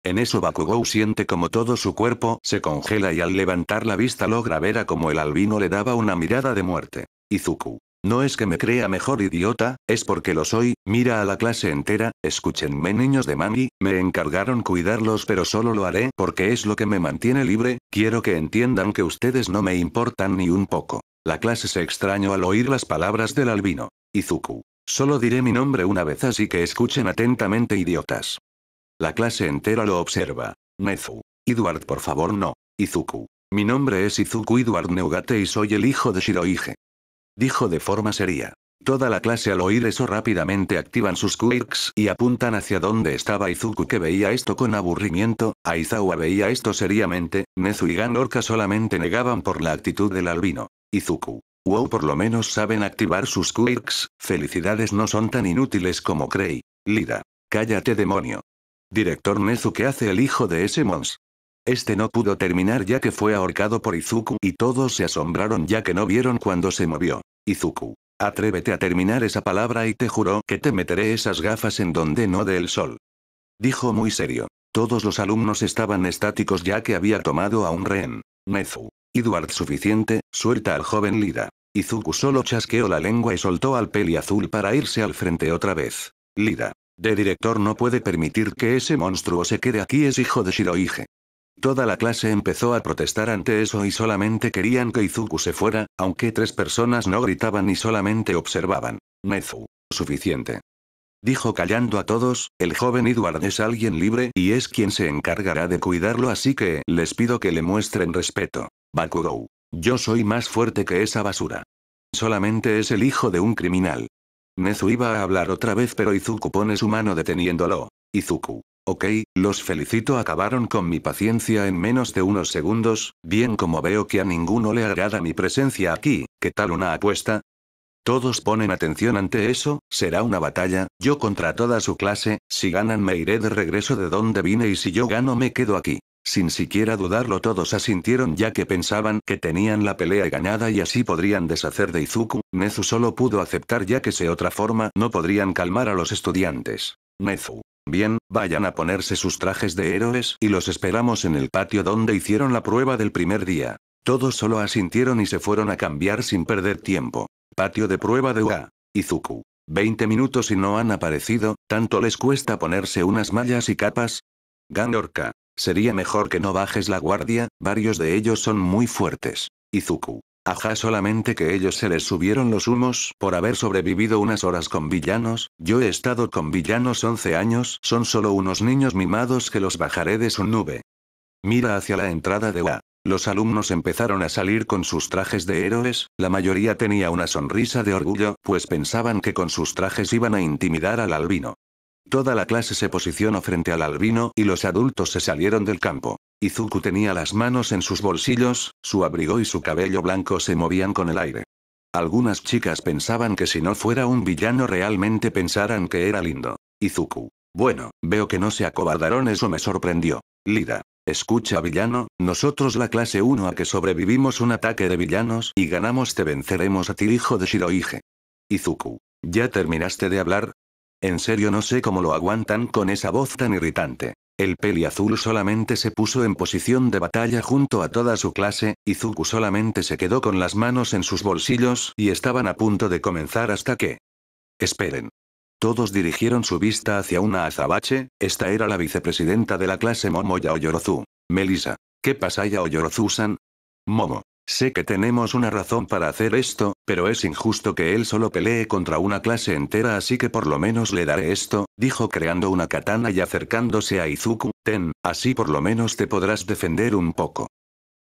En eso Bakugou siente como todo su cuerpo se congela y al levantar la vista logra ver a como el albino le daba una mirada de muerte. Izuku. No es que me crea mejor idiota, es porque lo soy, mira a la clase entera, escúchenme niños de mami, me encargaron cuidarlos pero solo lo haré porque es lo que me mantiene libre, quiero que entiendan que ustedes no me importan ni un poco. La clase se extrañó al oír las palabras del albino. Izuku. Solo diré mi nombre una vez así que escuchen atentamente idiotas. La clase entera lo observa. Mezu. Edward por favor no. Izuku. Mi nombre es Izuku Edward Neugate y soy el hijo de Shirohige dijo de forma seria. Toda la clase al oír eso rápidamente activan sus quirks y apuntan hacia donde estaba Izuku que veía esto con aburrimiento, Aizawa veía esto seriamente, Nezu y Ganorka solamente negaban por la actitud del albino. Izuku. Wow por lo menos saben activar sus quirks, felicidades no son tan inútiles como creí. Lida. Cállate demonio. Director Nezu que hace el hijo de ese mons. Este no pudo terminar ya que fue ahorcado por Izuku y todos se asombraron ya que no vieron cuando se movió. Izuku. Atrévete a terminar esa palabra y te juro que te meteré esas gafas en donde no dé el sol. Dijo muy serio. Todos los alumnos estaban estáticos ya que había tomado a un rehén. Mezu. Edward suficiente, suelta al joven Lida. Izuku solo chasqueó la lengua y soltó al peli azul para irse al frente otra vez. Lida. De director no puede permitir que ese monstruo se quede aquí es hijo de Shirohige. Toda la clase empezó a protestar ante eso y solamente querían que Izuku se fuera, aunque tres personas no gritaban y solamente observaban. Nezu. Suficiente. Dijo callando a todos, el joven Edward es alguien libre y es quien se encargará de cuidarlo así que les pido que le muestren respeto. Bakugou. Yo soy más fuerte que esa basura. Solamente es el hijo de un criminal. Nezu iba a hablar otra vez pero Izuku pone su mano deteniéndolo. Izuku. Ok, los felicito acabaron con mi paciencia en menos de unos segundos, bien como veo que a ninguno le agrada mi presencia aquí, ¿qué tal una apuesta? Todos ponen atención ante eso, será una batalla, yo contra toda su clase, si ganan me iré de regreso de donde vine y si yo gano me quedo aquí. Sin siquiera dudarlo todos asintieron ya que pensaban que tenían la pelea ganada y así podrían deshacer de Izuku, Nezu solo pudo aceptar ya que se otra forma no podrían calmar a los estudiantes. Nezu, Bien, vayan a ponerse sus trajes de héroes y los esperamos en el patio donde hicieron la prueba del primer día. Todos solo asintieron y se fueron a cambiar sin perder tiempo. Patio de prueba de UA. Izuku. 20 minutos y no han aparecido, tanto les cuesta ponerse unas mallas y capas. Ganorka. Sería mejor que no bajes la guardia, varios de ellos son muy fuertes. Izuku. Ajá, solamente que ellos se les subieron los humos por haber sobrevivido unas horas con villanos, yo he estado con villanos 11 años, son solo unos niños mimados que los bajaré de su nube. Mira hacia la entrada de UA. Los alumnos empezaron a salir con sus trajes de héroes, la mayoría tenía una sonrisa de orgullo, pues pensaban que con sus trajes iban a intimidar al albino. Toda la clase se posicionó frente al albino y los adultos se salieron del campo. Izuku tenía las manos en sus bolsillos, su abrigo y su cabello blanco se movían con el aire. Algunas chicas pensaban que si no fuera un villano realmente pensaran que era lindo. Izuku. Bueno, veo que no se acobardaron, eso me sorprendió. Lida. Escucha villano, nosotros la clase 1 a que sobrevivimos un ataque de villanos y ganamos te venceremos a ti hijo de Shiroige. Izuku. ¿Ya terminaste de hablar? En serio no sé cómo lo aguantan con esa voz tan irritante. El peli azul solamente se puso en posición de batalla junto a toda su clase, y Zuku solamente se quedó con las manos en sus bolsillos y estaban a punto de comenzar hasta que... Esperen. Todos dirigieron su vista hacia una azabache, esta era la vicepresidenta de la clase Momoya Oyorozu. Melisa. ¿Qué pasa ya Oyorozu-san? Momo. Sé que tenemos una razón para hacer esto, pero es injusto que él solo pelee contra una clase entera así que por lo menos le daré esto, dijo creando una katana y acercándose a Izuku, ten, así por lo menos te podrás defender un poco.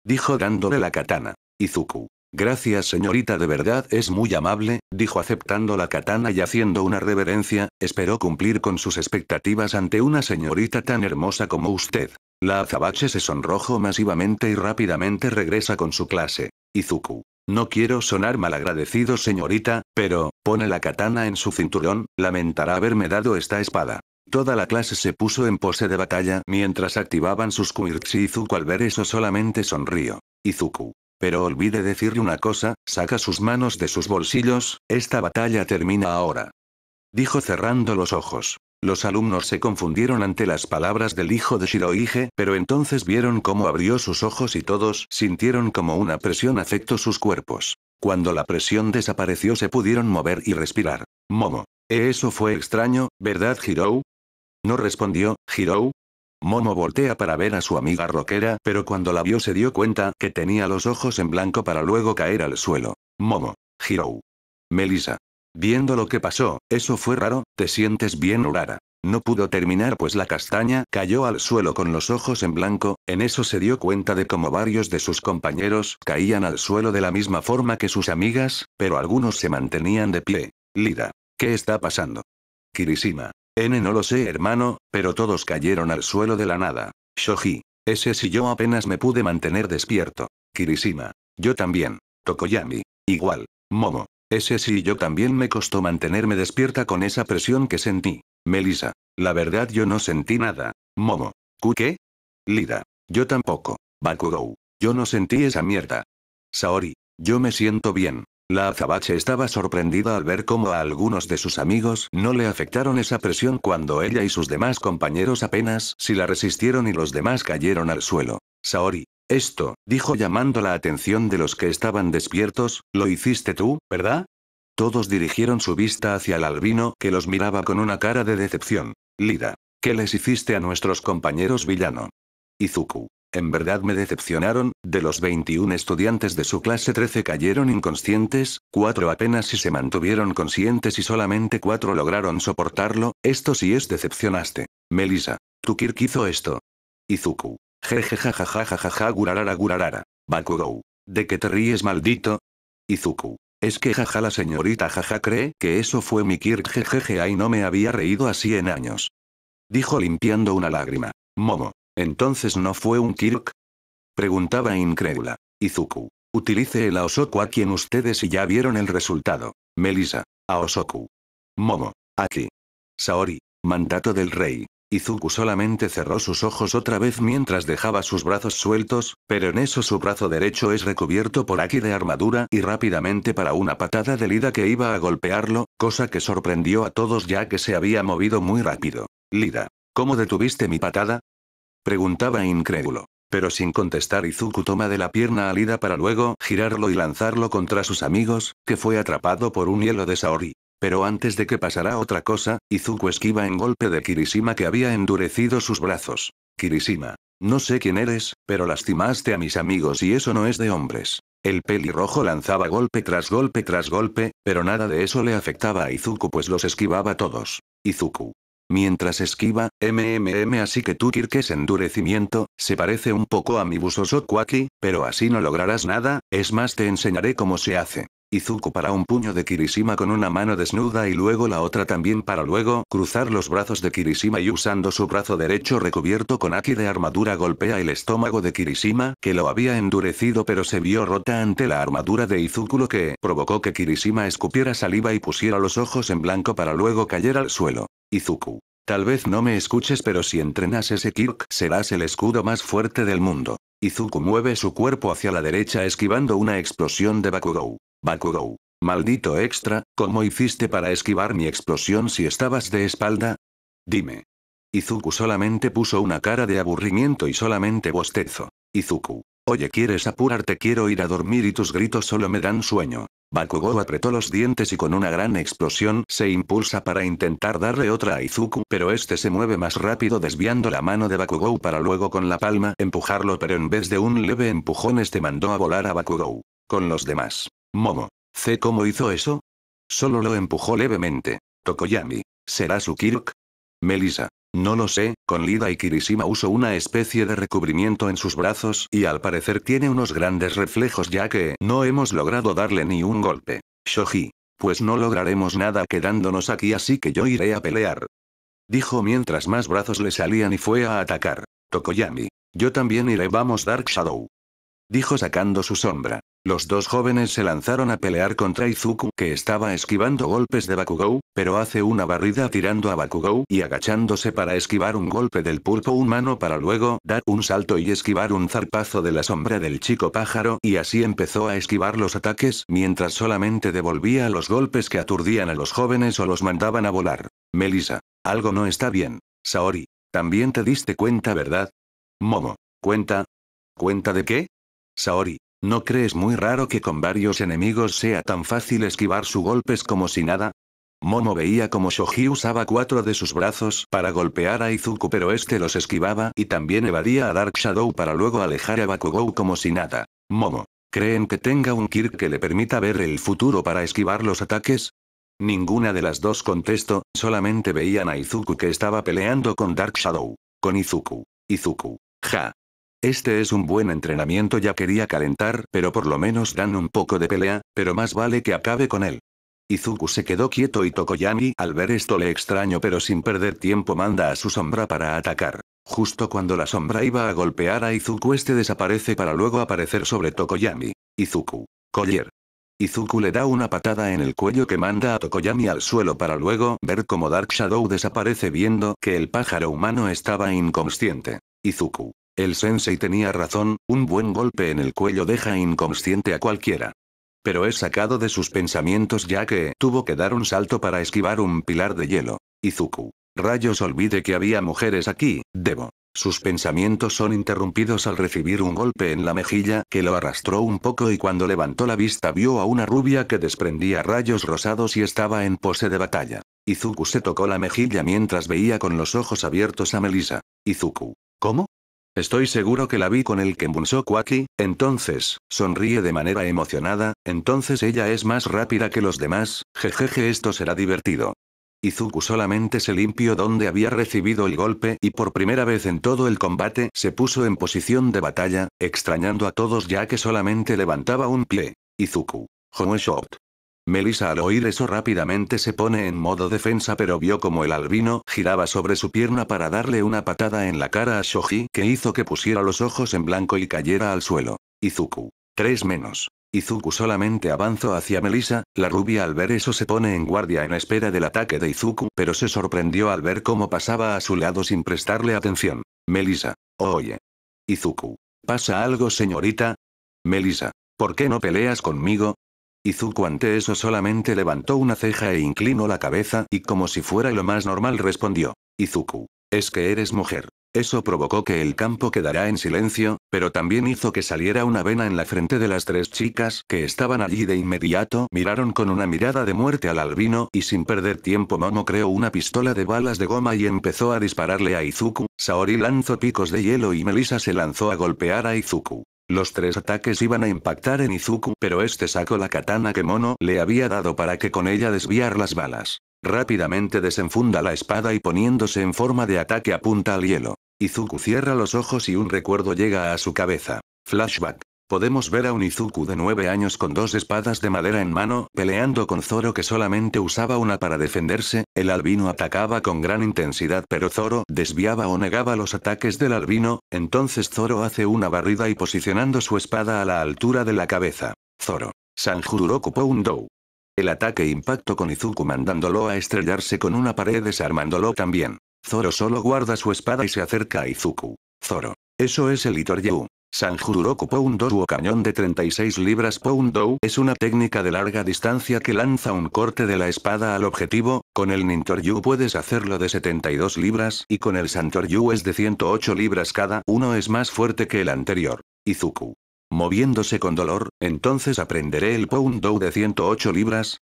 Dijo dándole la katana. Izuku. Gracias señorita de verdad es muy amable, dijo aceptando la katana y haciendo una reverencia, esperó cumplir con sus expectativas ante una señorita tan hermosa como usted. La azabache se sonrojo masivamente y rápidamente regresa con su clase. Izuku. No quiero sonar malagradecido señorita, pero, pone la katana en su cinturón, lamentará haberme dado esta espada. Toda la clase se puso en pose de batalla mientras activaban sus y Izuku al ver eso solamente sonrió. Izuku. Pero olvide decirle una cosa, saca sus manos de sus bolsillos, esta batalla termina ahora. Dijo cerrando los ojos. Los alumnos se confundieron ante las palabras del hijo de Shirohige, pero entonces vieron cómo abrió sus ojos y todos sintieron como una presión afectó sus cuerpos. Cuando la presión desapareció se pudieron mover y respirar. Momo. E, eso fue extraño, ¿verdad Hirou? No respondió, Hirou. Momo voltea para ver a su amiga roquera, pero cuando la vio se dio cuenta que tenía los ojos en blanco para luego caer al suelo. Momo. Hirou. Melissa. Viendo lo que pasó, eso fue raro, te sientes bien rara. No pudo terminar pues la castaña cayó al suelo con los ojos en blanco, en eso se dio cuenta de cómo varios de sus compañeros caían al suelo de la misma forma que sus amigas, pero algunos se mantenían de pie. Lira. ¿Qué está pasando? Kirishima. N no lo sé hermano, pero todos cayeron al suelo de la nada. Shoji. Ese si yo apenas me pude mantener despierto. Kirishima. Yo también. Tokoyami. Igual. Momo. Ese sí yo también me costó mantenerme despierta con esa presión que sentí. Melissa. La verdad yo no sentí nada. Momo. qué? Lida. Yo tampoco. Bakugou. Yo no sentí esa mierda. Saori. Yo me siento bien. La azabache estaba sorprendida al ver cómo a algunos de sus amigos no le afectaron esa presión cuando ella y sus demás compañeros apenas si la resistieron y los demás cayeron al suelo. Saori, esto, dijo llamando la atención de los que estaban despiertos, lo hiciste tú, ¿verdad? Todos dirigieron su vista hacia el albino que los miraba con una cara de decepción. Lida. ¿Qué les hiciste a nuestros compañeros villano? Izuku. En verdad me decepcionaron, de los 21 estudiantes de su clase 13 cayeron inconscientes, 4 apenas si se mantuvieron conscientes y solamente 4 lograron soportarlo, esto sí es decepcionaste. Melisa. Tu Kirk hizo esto. Izuku. Jejejajajajaja gurarara gurarara. Bakugou. ¿De qué te ríes maldito? Izuku. Es que jaja la señorita jaja cree que eso fue mi Kirk jejeje ay no me había reído así en años. Dijo limpiando una lágrima. Momo. ¿Entonces no fue un Kirk? Preguntaba incrédula. Izuku. Utilice el Aosoku a quien ustedes y ya vieron el resultado. Melisa. Aosoku. Momo. aquí. Saori. Mandato del rey. Izuku solamente cerró sus ojos otra vez mientras dejaba sus brazos sueltos, pero en eso su brazo derecho es recubierto por aquí de armadura y rápidamente para una patada de Lida que iba a golpearlo, cosa que sorprendió a todos ya que se había movido muy rápido. Lida, ¿cómo detuviste mi patada? Preguntaba incrédulo. Pero sin contestar Izuku toma de la pierna a Lida para luego girarlo y lanzarlo contra sus amigos, que fue atrapado por un hielo de Saori. Pero antes de que pasara otra cosa, Izuku esquiva en golpe de Kirishima que había endurecido sus brazos. Kirishima. No sé quién eres, pero lastimaste a mis amigos y eso no es de hombres. El pelirrojo lanzaba golpe tras golpe tras golpe, pero nada de eso le afectaba a Izuku pues los esquivaba todos. Izuku. Mientras esquiva, MMM así que tú es endurecimiento, se parece un poco a mi busoso Kwaki, pero así no lograrás nada, es más te enseñaré cómo se hace. Izuku para un puño de Kirishima con una mano desnuda y luego la otra también para luego cruzar los brazos de Kirishima y usando su brazo derecho recubierto con Aki de armadura golpea el estómago de Kirishima que lo había endurecido pero se vio rota ante la armadura de Izuku lo que provocó que Kirishima escupiera saliva y pusiera los ojos en blanco para luego caer al suelo. Izuku. Tal vez no me escuches pero si entrenas ese Kirk serás el escudo más fuerte del mundo. Izuku mueve su cuerpo hacia la derecha esquivando una explosión de Bakugou. Bakugou. Maldito extra, ¿cómo hiciste para esquivar mi explosión si estabas de espalda? Dime. Izuku solamente puso una cara de aburrimiento y solamente bostezo. Izuku. Oye, ¿quieres apurarte? Quiero ir a dormir y tus gritos solo me dan sueño. Bakugou apretó los dientes y con una gran explosión se impulsa para intentar darle otra a Izuku, pero este se mueve más rápido desviando la mano de Bakugou para luego con la palma empujarlo, pero en vez de un leve empujón este mandó a volar a Bakugou. Con los demás. Momo. ¿sé cómo hizo eso? Solo lo empujó levemente. Tokoyami. ¿Será su Kirk? Melissa. No lo sé, con Lida y Kirishima usó una especie de recubrimiento en sus brazos y al parecer tiene unos grandes reflejos ya que no hemos logrado darle ni un golpe. Shoji. Pues no lograremos nada quedándonos aquí así que yo iré a pelear. Dijo mientras más brazos le salían y fue a atacar. Tokoyami. Yo también iré vamos Dark Shadow. Dijo sacando su sombra. Los dos jóvenes se lanzaron a pelear contra Izuku que estaba esquivando golpes de Bakugou, pero hace una barrida tirando a Bakugou y agachándose para esquivar un golpe del pulpo humano para luego dar un salto y esquivar un zarpazo de la sombra del chico pájaro y así empezó a esquivar los ataques mientras solamente devolvía los golpes que aturdían a los jóvenes o los mandaban a volar. Melissa. Algo no está bien. Saori. También te diste cuenta ¿verdad? Momo. ¿Cuenta? ¿Cuenta de qué? Saori. ¿No crees muy raro que con varios enemigos sea tan fácil esquivar sus golpes como si nada? Momo veía como Shoji usaba cuatro de sus brazos para golpear a Izuku pero este los esquivaba y también evadía a Dark Shadow para luego alejar a Bakugou como si nada. Momo. ¿Creen que tenga un Kirk que le permita ver el futuro para esquivar los ataques? Ninguna de las dos contestó, solamente veían a Izuku que estaba peleando con Dark Shadow. Con Izuku. Izuku. Ja. Este es un buen entrenamiento ya quería calentar pero por lo menos dan un poco de pelea, pero más vale que acabe con él. Izuku se quedó quieto y Tokoyami al ver esto le extraño pero sin perder tiempo manda a su sombra para atacar. Justo cuando la sombra iba a golpear a Izuku este desaparece para luego aparecer sobre Tokoyami. Izuku. Collier. Izuku le da una patada en el cuello que manda a Tokoyami al suelo para luego ver como Dark Shadow desaparece viendo que el pájaro humano estaba inconsciente. Izuku. El sensei tenía razón, un buen golpe en el cuello deja inconsciente a cualquiera. Pero es sacado de sus pensamientos ya que tuvo que dar un salto para esquivar un pilar de hielo. Izuku. Rayos olvide que había mujeres aquí, debo. Sus pensamientos son interrumpidos al recibir un golpe en la mejilla que lo arrastró un poco y cuando levantó la vista vio a una rubia que desprendía rayos rosados y estaba en pose de batalla. Izuku se tocó la mejilla mientras veía con los ojos abiertos a Melissa. Izuku. ¿Cómo? Estoy seguro que la vi con el Kembunso Kwaki, entonces, sonríe de manera emocionada, entonces ella es más rápida que los demás, jejeje esto será divertido. Izuku solamente se limpió donde había recibido el golpe y por primera vez en todo el combate se puso en posición de batalla, extrañando a todos ya que solamente levantaba un pie. Izuku. Homeshot. Melissa al oír eso rápidamente se pone en modo defensa pero vio como el albino giraba sobre su pierna para darle una patada en la cara a Shoji que hizo que pusiera los ojos en blanco y cayera al suelo. Izuku. Tres menos. Izuku solamente avanzó hacia Melissa, la rubia al ver eso se pone en guardia en espera del ataque de Izuku, pero se sorprendió al ver cómo pasaba a su lado sin prestarle atención. Melissa. Oye. Izuku. ¿Pasa algo señorita? Melissa. ¿Por qué no peleas conmigo? Izuku ante eso solamente levantó una ceja e inclinó la cabeza y como si fuera lo más normal respondió. Izuku. Es que eres mujer. Eso provocó que el campo quedara en silencio, pero también hizo que saliera una vena en la frente de las tres chicas que estaban allí de inmediato. Miraron con una mirada de muerte al albino y sin perder tiempo Momo creó una pistola de balas de goma y empezó a dispararle a Izuku. Saori lanzó picos de hielo y Melissa se lanzó a golpear a Izuku. Los tres ataques iban a impactar en Izuku, pero este sacó la katana que Mono le había dado para que con ella desviar las balas. Rápidamente desenfunda la espada y poniéndose en forma de ataque apunta al hielo. Izuku cierra los ojos y un recuerdo llega a su cabeza. Flashback. Podemos ver a un Izuku de 9 años con dos espadas de madera en mano, peleando con Zoro que solamente usaba una para defenderse, el albino atacaba con gran intensidad pero Zoro desviaba o negaba los ataques del albino, entonces Zoro hace una barrida y posicionando su espada a la altura de la cabeza. Zoro. un dou. El ataque impactó con Izuku mandándolo a estrellarse con una pared desarmándolo también. Zoro solo guarda su espada y se acerca a Izuku. Zoro. Eso es el Itoryu. Sanjururoku Poundou o cañón de 36 libras Poundou es una técnica de larga distancia que lanza un corte de la espada al objetivo, con el Nintoryu puedes hacerlo de 72 libras y con el Santoryu es de 108 libras cada uno es más fuerte que el anterior. Izuku. Moviéndose con dolor, entonces aprenderé el Poundou de 108 libras.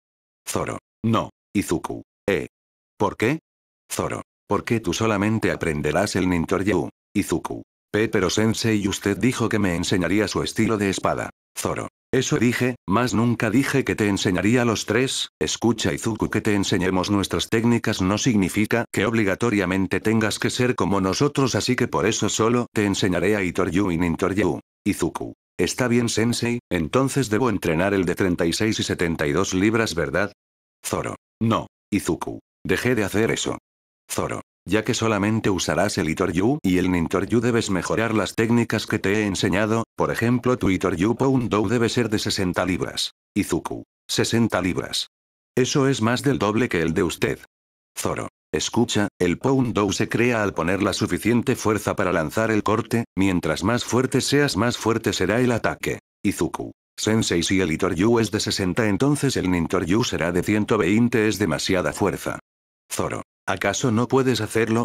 Zoro. No, Izuku. Eh. ¿Por qué? Zoro. ¿Por qué tú solamente aprenderás el Nintoryu, Izuku? Pero sensei usted dijo que me enseñaría su estilo de espada. Zoro. Eso dije, más nunca dije que te enseñaría los tres, escucha Izuku que te enseñemos nuestras técnicas no significa que obligatoriamente tengas que ser como nosotros así que por eso solo te enseñaré a Itoryu y Nintoryu. Izuku. Está bien sensei, entonces debo entrenar el de 36 y 72 libras ¿verdad? Zoro. No. Izuku. Dejé de hacer eso. Zoro. Ya que solamente usarás el Itoryu y el Nintoryu debes mejorar las técnicas que te he enseñado, por ejemplo tu Itoryu Poundou debe ser de 60 libras. Izuku. 60 libras. Eso es más del doble que el de usted. Zoro. Escucha, el Poundou se crea al poner la suficiente fuerza para lanzar el corte, mientras más fuerte seas más fuerte será el ataque. Izuku. Sensei si el Itoryu es de 60 entonces el Nintoryu será de 120 es demasiada fuerza. Zoro. ¿Acaso no puedes hacerlo?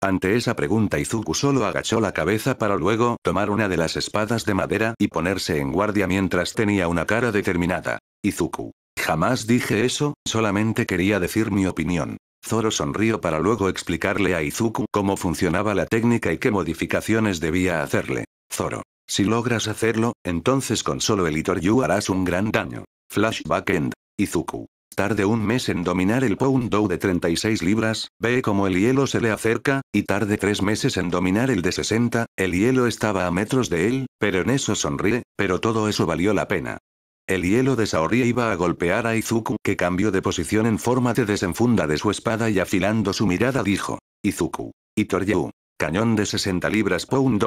Ante esa pregunta Izuku solo agachó la cabeza para luego tomar una de las espadas de madera y ponerse en guardia mientras tenía una cara determinada. Izuku. Jamás dije eso, solamente quería decir mi opinión. Zoro sonrió para luego explicarle a Izuku cómo funcionaba la técnica y qué modificaciones debía hacerle. Zoro. Si logras hacerlo, entonces con solo el Itoryu harás un gran daño. Flashback End. Izuku. Tarde un mes en dominar el pound de 36 libras, ve como el hielo se le acerca, y tarde tres meses en dominar el de 60, el hielo estaba a metros de él, pero en eso sonríe, pero todo eso valió la pena. El hielo de Saori iba a golpear a Izuku, que cambió de posición en forma de desenfunda de su espada y afilando su mirada dijo. Izuku. Itoryu. Cañón de 60 libras Pound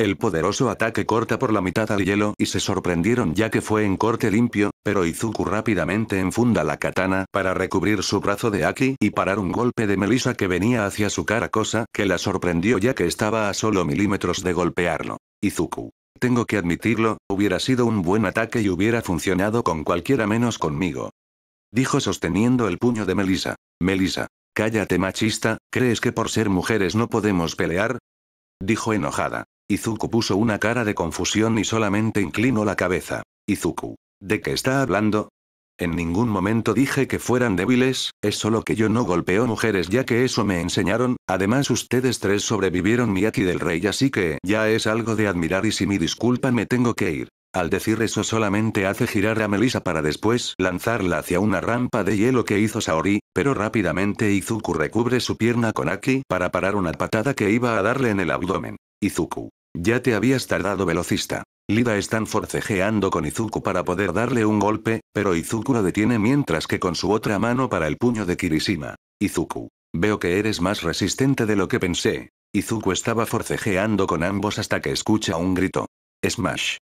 el poderoso ataque corta por la mitad al hielo y se sorprendieron ya que fue en corte limpio, pero Izuku rápidamente enfunda la katana para recubrir su brazo de Aki y parar un golpe de Melisa que venía hacia su cara cosa que la sorprendió ya que estaba a solo milímetros de golpearlo. Izuku. Tengo que admitirlo, hubiera sido un buen ataque y hubiera funcionado con cualquiera menos conmigo. Dijo sosteniendo el puño de Melisa. Melisa. Cállate machista, ¿crees que por ser mujeres no podemos pelear? Dijo enojada. Izuku puso una cara de confusión y solamente inclinó la cabeza. Izuku. ¿De qué está hablando? En ningún momento dije que fueran débiles, es solo que yo no golpeo mujeres ya que eso me enseñaron, además ustedes tres sobrevivieron mi del Rey así que ya es algo de admirar y si mi disculpa me tengo que ir. Al decir eso solamente hace girar a Melissa para después lanzarla hacia una rampa de hielo que hizo Saori, pero rápidamente Izuku recubre su pierna con Aki para parar una patada que iba a darle en el abdomen. Izuku. Ya te habías tardado velocista. Lida están forcejeando con Izuku para poder darle un golpe, pero Izuku lo detiene mientras que con su otra mano para el puño de Kirishima. Izuku. Veo que eres más resistente de lo que pensé. Izuku estaba forcejeando con ambos hasta que escucha un grito. Smash.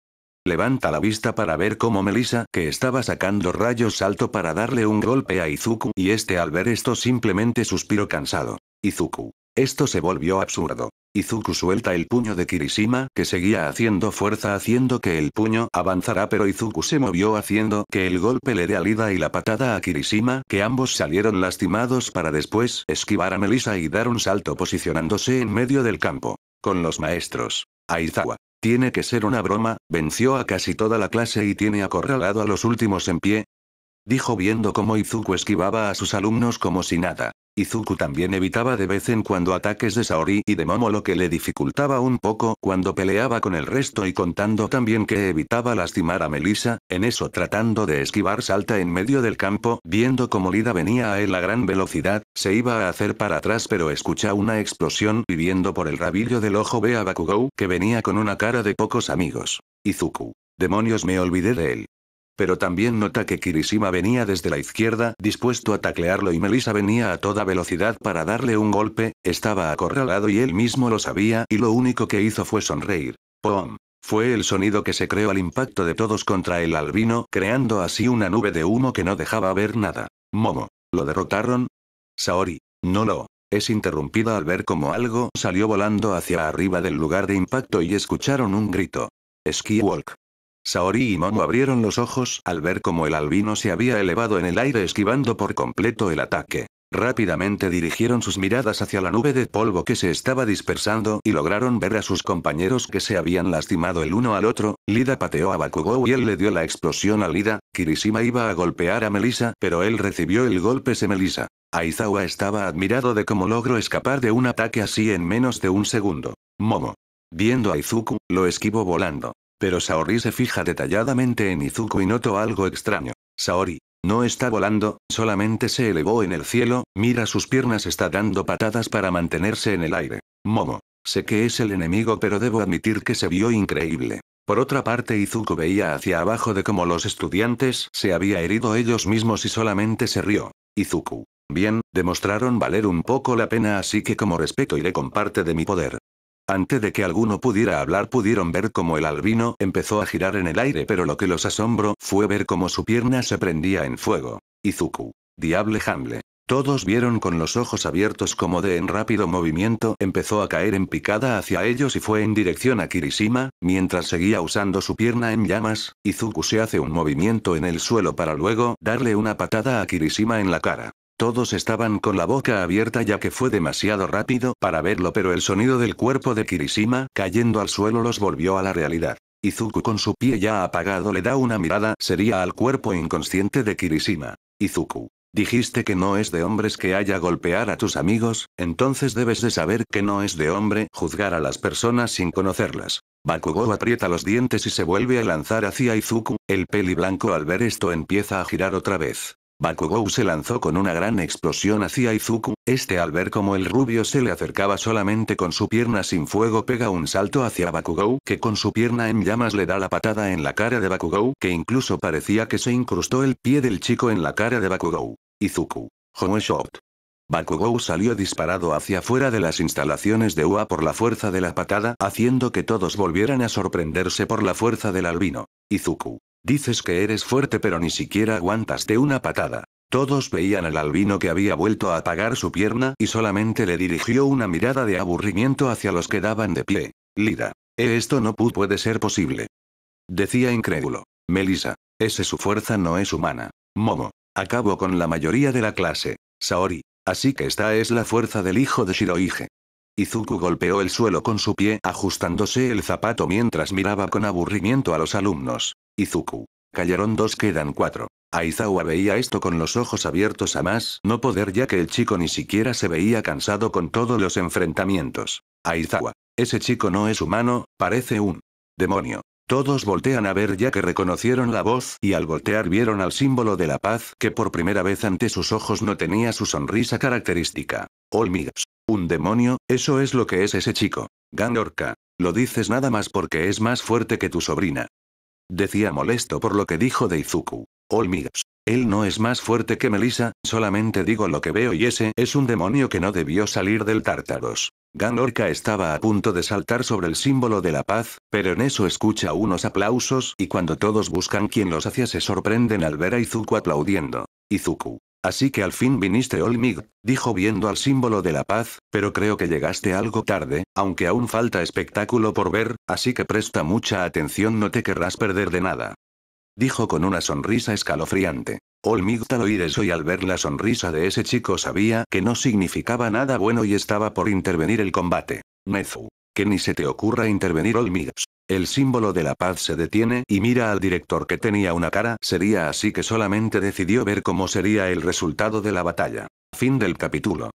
Levanta la vista para ver cómo Melissa, que estaba sacando rayos alto para darle un golpe a Izuku y este al ver esto simplemente suspiró cansado. Izuku. Esto se volvió absurdo. Izuku suelta el puño de Kirishima, que seguía haciendo fuerza haciendo que el puño avanzara pero Izuku se movió haciendo que el golpe le dé Lida y la patada a Kirishima, que ambos salieron lastimados para después esquivar a Melissa y dar un salto posicionándose en medio del campo. Con los maestros. Aizawa. Tiene que ser una broma, venció a casi toda la clase y tiene acorralado a los últimos en pie. Dijo viendo cómo Izuku esquivaba a sus alumnos como si nada. Izuku también evitaba de vez en cuando ataques de Saori y de Momo lo que le dificultaba un poco cuando peleaba con el resto y contando también que evitaba lastimar a Melissa, en eso tratando de esquivar salta en medio del campo, viendo como Lida venía a él a gran velocidad, se iba a hacer para atrás pero escucha una explosión y viendo por el rabillo del ojo ve a Bakugou que venía con una cara de pocos amigos. Izuku. Demonios me olvidé de él. Pero también nota que Kirishima venía desde la izquierda, dispuesto a taclearlo y Melissa venía a toda velocidad para darle un golpe, estaba acorralado y él mismo lo sabía y lo único que hizo fue sonreír. ¡Pom! Fue el sonido que se creó al impacto de todos contra el albino, creando así una nube de humo que no dejaba ver nada. Momo. ¿Lo derrotaron? Saori. No lo. Es interrumpida al ver como algo salió volando hacia arriba del lugar de impacto y escucharon un grito. ¡Skiwalk! Saori y Momo abrieron los ojos al ver cómo el albino se había elevado en el aire esquivando por completo el ataque. Rápidamente dirigieron sus miradas hacia la nube de polvo que se estaba dispersando y lograron ver a sus compañeros que se habían lastimado el uno al otro, Lida pateó a Bakugou y él le dio la explosión a Lida, Kirishima iba a golpear a Melisa pero él recibió el golpe de Melisa. Aizawa estaba admirado de cómo logró escapar de un ataque así en menos de un segundo. Momo. Viendo a Izuku, lo esquivó volando. Pero Saori se fija detalladamente en Izuku y notó algo extraño. Saori, no está volando, solamente se elevó en el cielo, mira sus piernas está dando patadas para mantenerse en el aire. Momo. Sé que es el enemigo pero debo admitir que se vio increíble. Por otra parte Izuku veía hacia abajo de cómo los estudiantes se había herido ellos mismos y solamente se rió. Izuku. Bien, demostraron valer un poco la pena así que como respeto iré con parte de mi poder. Antes de que alguno pudiera hablar pudieron ver cómo el albino empezó a girar en el aire pero lo que los asombró fue ver cómo su pierna se prendía en fuego. Izuku. Diable Hamble. Todos vieron con los ojos abiertos como de en rápido movimiento empezó a caer en picada hacia ellos y fue en dirección a Kirishima, mientras seguía usando su pierna en llamas, Izuku se hace un movimiento en el suelo para luego darle una patada a Kirishima en la cara. Todos estaban con la boca abierta ya que fue demasiado rápido para verlo pero el sonido del cuerpo de Kirishima cayendo al suelo los volvió a la realidad. Izuku con su pie ya apagado le da una mirada sería al cuerpo inconsciente de Kirishima. Izuku. Dijiste que no es de hombres que haya golpear a tus amigos, entonces debes de saber que no es de hombre juzgar a las personas sin conocerlas. Bakugo aprieta los dientes y se vuelve a lanzar hacia Izuku, el peli blanco al ver esto empieza a girar otra vez. Bakugou se lanzó con una gran explosión hacia Izuku, este al ver como el rubio se le acercaba solamente con su pierna sin fuego pega un salto hacia Bakugou que con su pierna en llamas le da la patada en la cara de Bakugou que incluso parecía que se incrustó el pie del chico en la cara de Bakugou. Izuku. Home Shot. Bakugou salió disparado hacia fuera de las instalaciones de UA por la fuerza de la patada haciendo que todos volvieran a sorprenderse por la fuerza del albino. Izuku. Dices que eres fuerte pero ni siquiera aguantas de una patada. Todos veían al albino que había vuelto a apagar su pierna y solamente le dirigió una mirada de aburrimiento hacia los que daban de pie. Lida. Eh, esto no puede ser posible. Decía incrédulo. Melissa. Ese su fuerza no es humana. Momo. Acabo con la mayoría de la clase. Saori. Así que esta es la fuerza del hijo de Shirohige. Izuku golpeó el suelo con su pie ajustándose el zapato mientras miraba con aburrimiento a los alumnos. Izuku. Cayeron dos quedan cuatro. Aizawa veía esto con los ojos abiertos a más no poder ya que el chico ni siquiera se veía cansado con todos los enfrentamientos. Aizawa. Ese chico no es humano, parece un demonio. Todos voltean a ver ya que reconocieron la voz, y al voltear vieron al símbolo de la paz que por primera vez ante sus ojos no tenía su sonrisa característica. Olmigas. Un demonio, eso es lo que es ese chico. Ganorca. Lo dices nada más porque es más fuerte que tu sobrina. Decía molesto por lo que dijo Deizuku. Olmigas. Él no es más fuerte que Melissa, solamente digo lo que veo y ese es un demonio que no debió salir del Tártaros. Ganorca estaba a punto de saltar sobre el símbolo de la paz, pero en eso escucha unos aplausos y cuando todos buscan quien los hacía se sorprenden al ver a Izuku aplaudiendo. Izuku. Así que al fin viniste Olmig, dijo viendo al símbolo de la paz, pero creo que llegaste algo tarde, aunque aún falta espectáculo por ver, así que presta mucha atención no te querrás perder de nada dijo con una sonrisa escalofriante. Olmigta oír eso y al ver la sonrisa de ese chico sabía que no significaba nada bueno y estaba por intervenir el combate. Mezu. Que ni se te ocurra intervenir Olmigs. El símbolo de la paz se detiene y mira al director que tenía una cara sería así que solamente decidió ver cómo sería el resultado de la batalla. Fin del capítulo.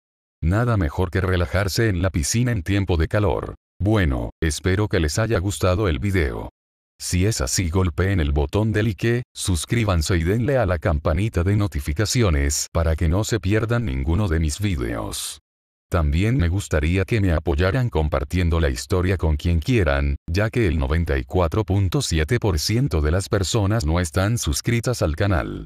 Nada mejor que relajarse en la piscina en tiempo de calor. Bueno, espero que les haya gustado el video. Si es así golpeen el botón de like, suscríbanse y denle a la campanita de notificaciones para que no se pierdan ninguno de mis videos. También me gustaría que me apoyaran compartiendo la historia con quien quieran, ya que el 94.7% de las personas no están suscritas al canal.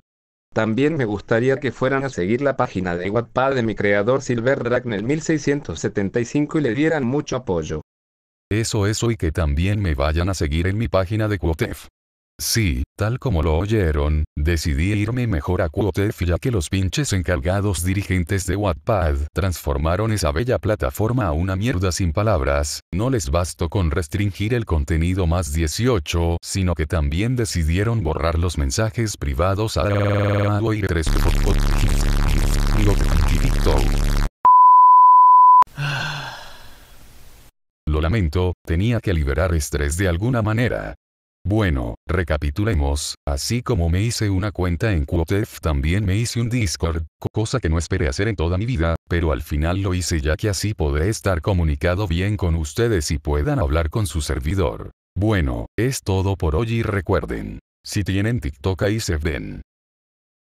También me gustaría que fueran a seguir la página de Wattpad de mi creador Silver el 1675 y le dieran mucho apoyo. Eso eso y que también me vayan a seguir en mi página de Quotef. Sí, tal como lo oyeron, decidí irme mejor a Quotef ya que los pinches encargados dirigentes de Wattpad transformaron esa bella plataforma a una mierda sin palabras, no les bastó con restringir el contenido más 18, sino que también decidieron borrar los mensajes privados a... Lo lamento, tenía que liberar estrés de alguna manera. Bueno, recapitulemos, así como me hice una cuenta en Quotef también me hice un Discord, cosa que no esperé hacer en toda mi vida, pero al final lo hice ya que así podré estar comunicado bien con ustedes y puedan hablar con su servidor. Bueno, es todo por hoy y recuerden, si tienen TikTok ahí se ven.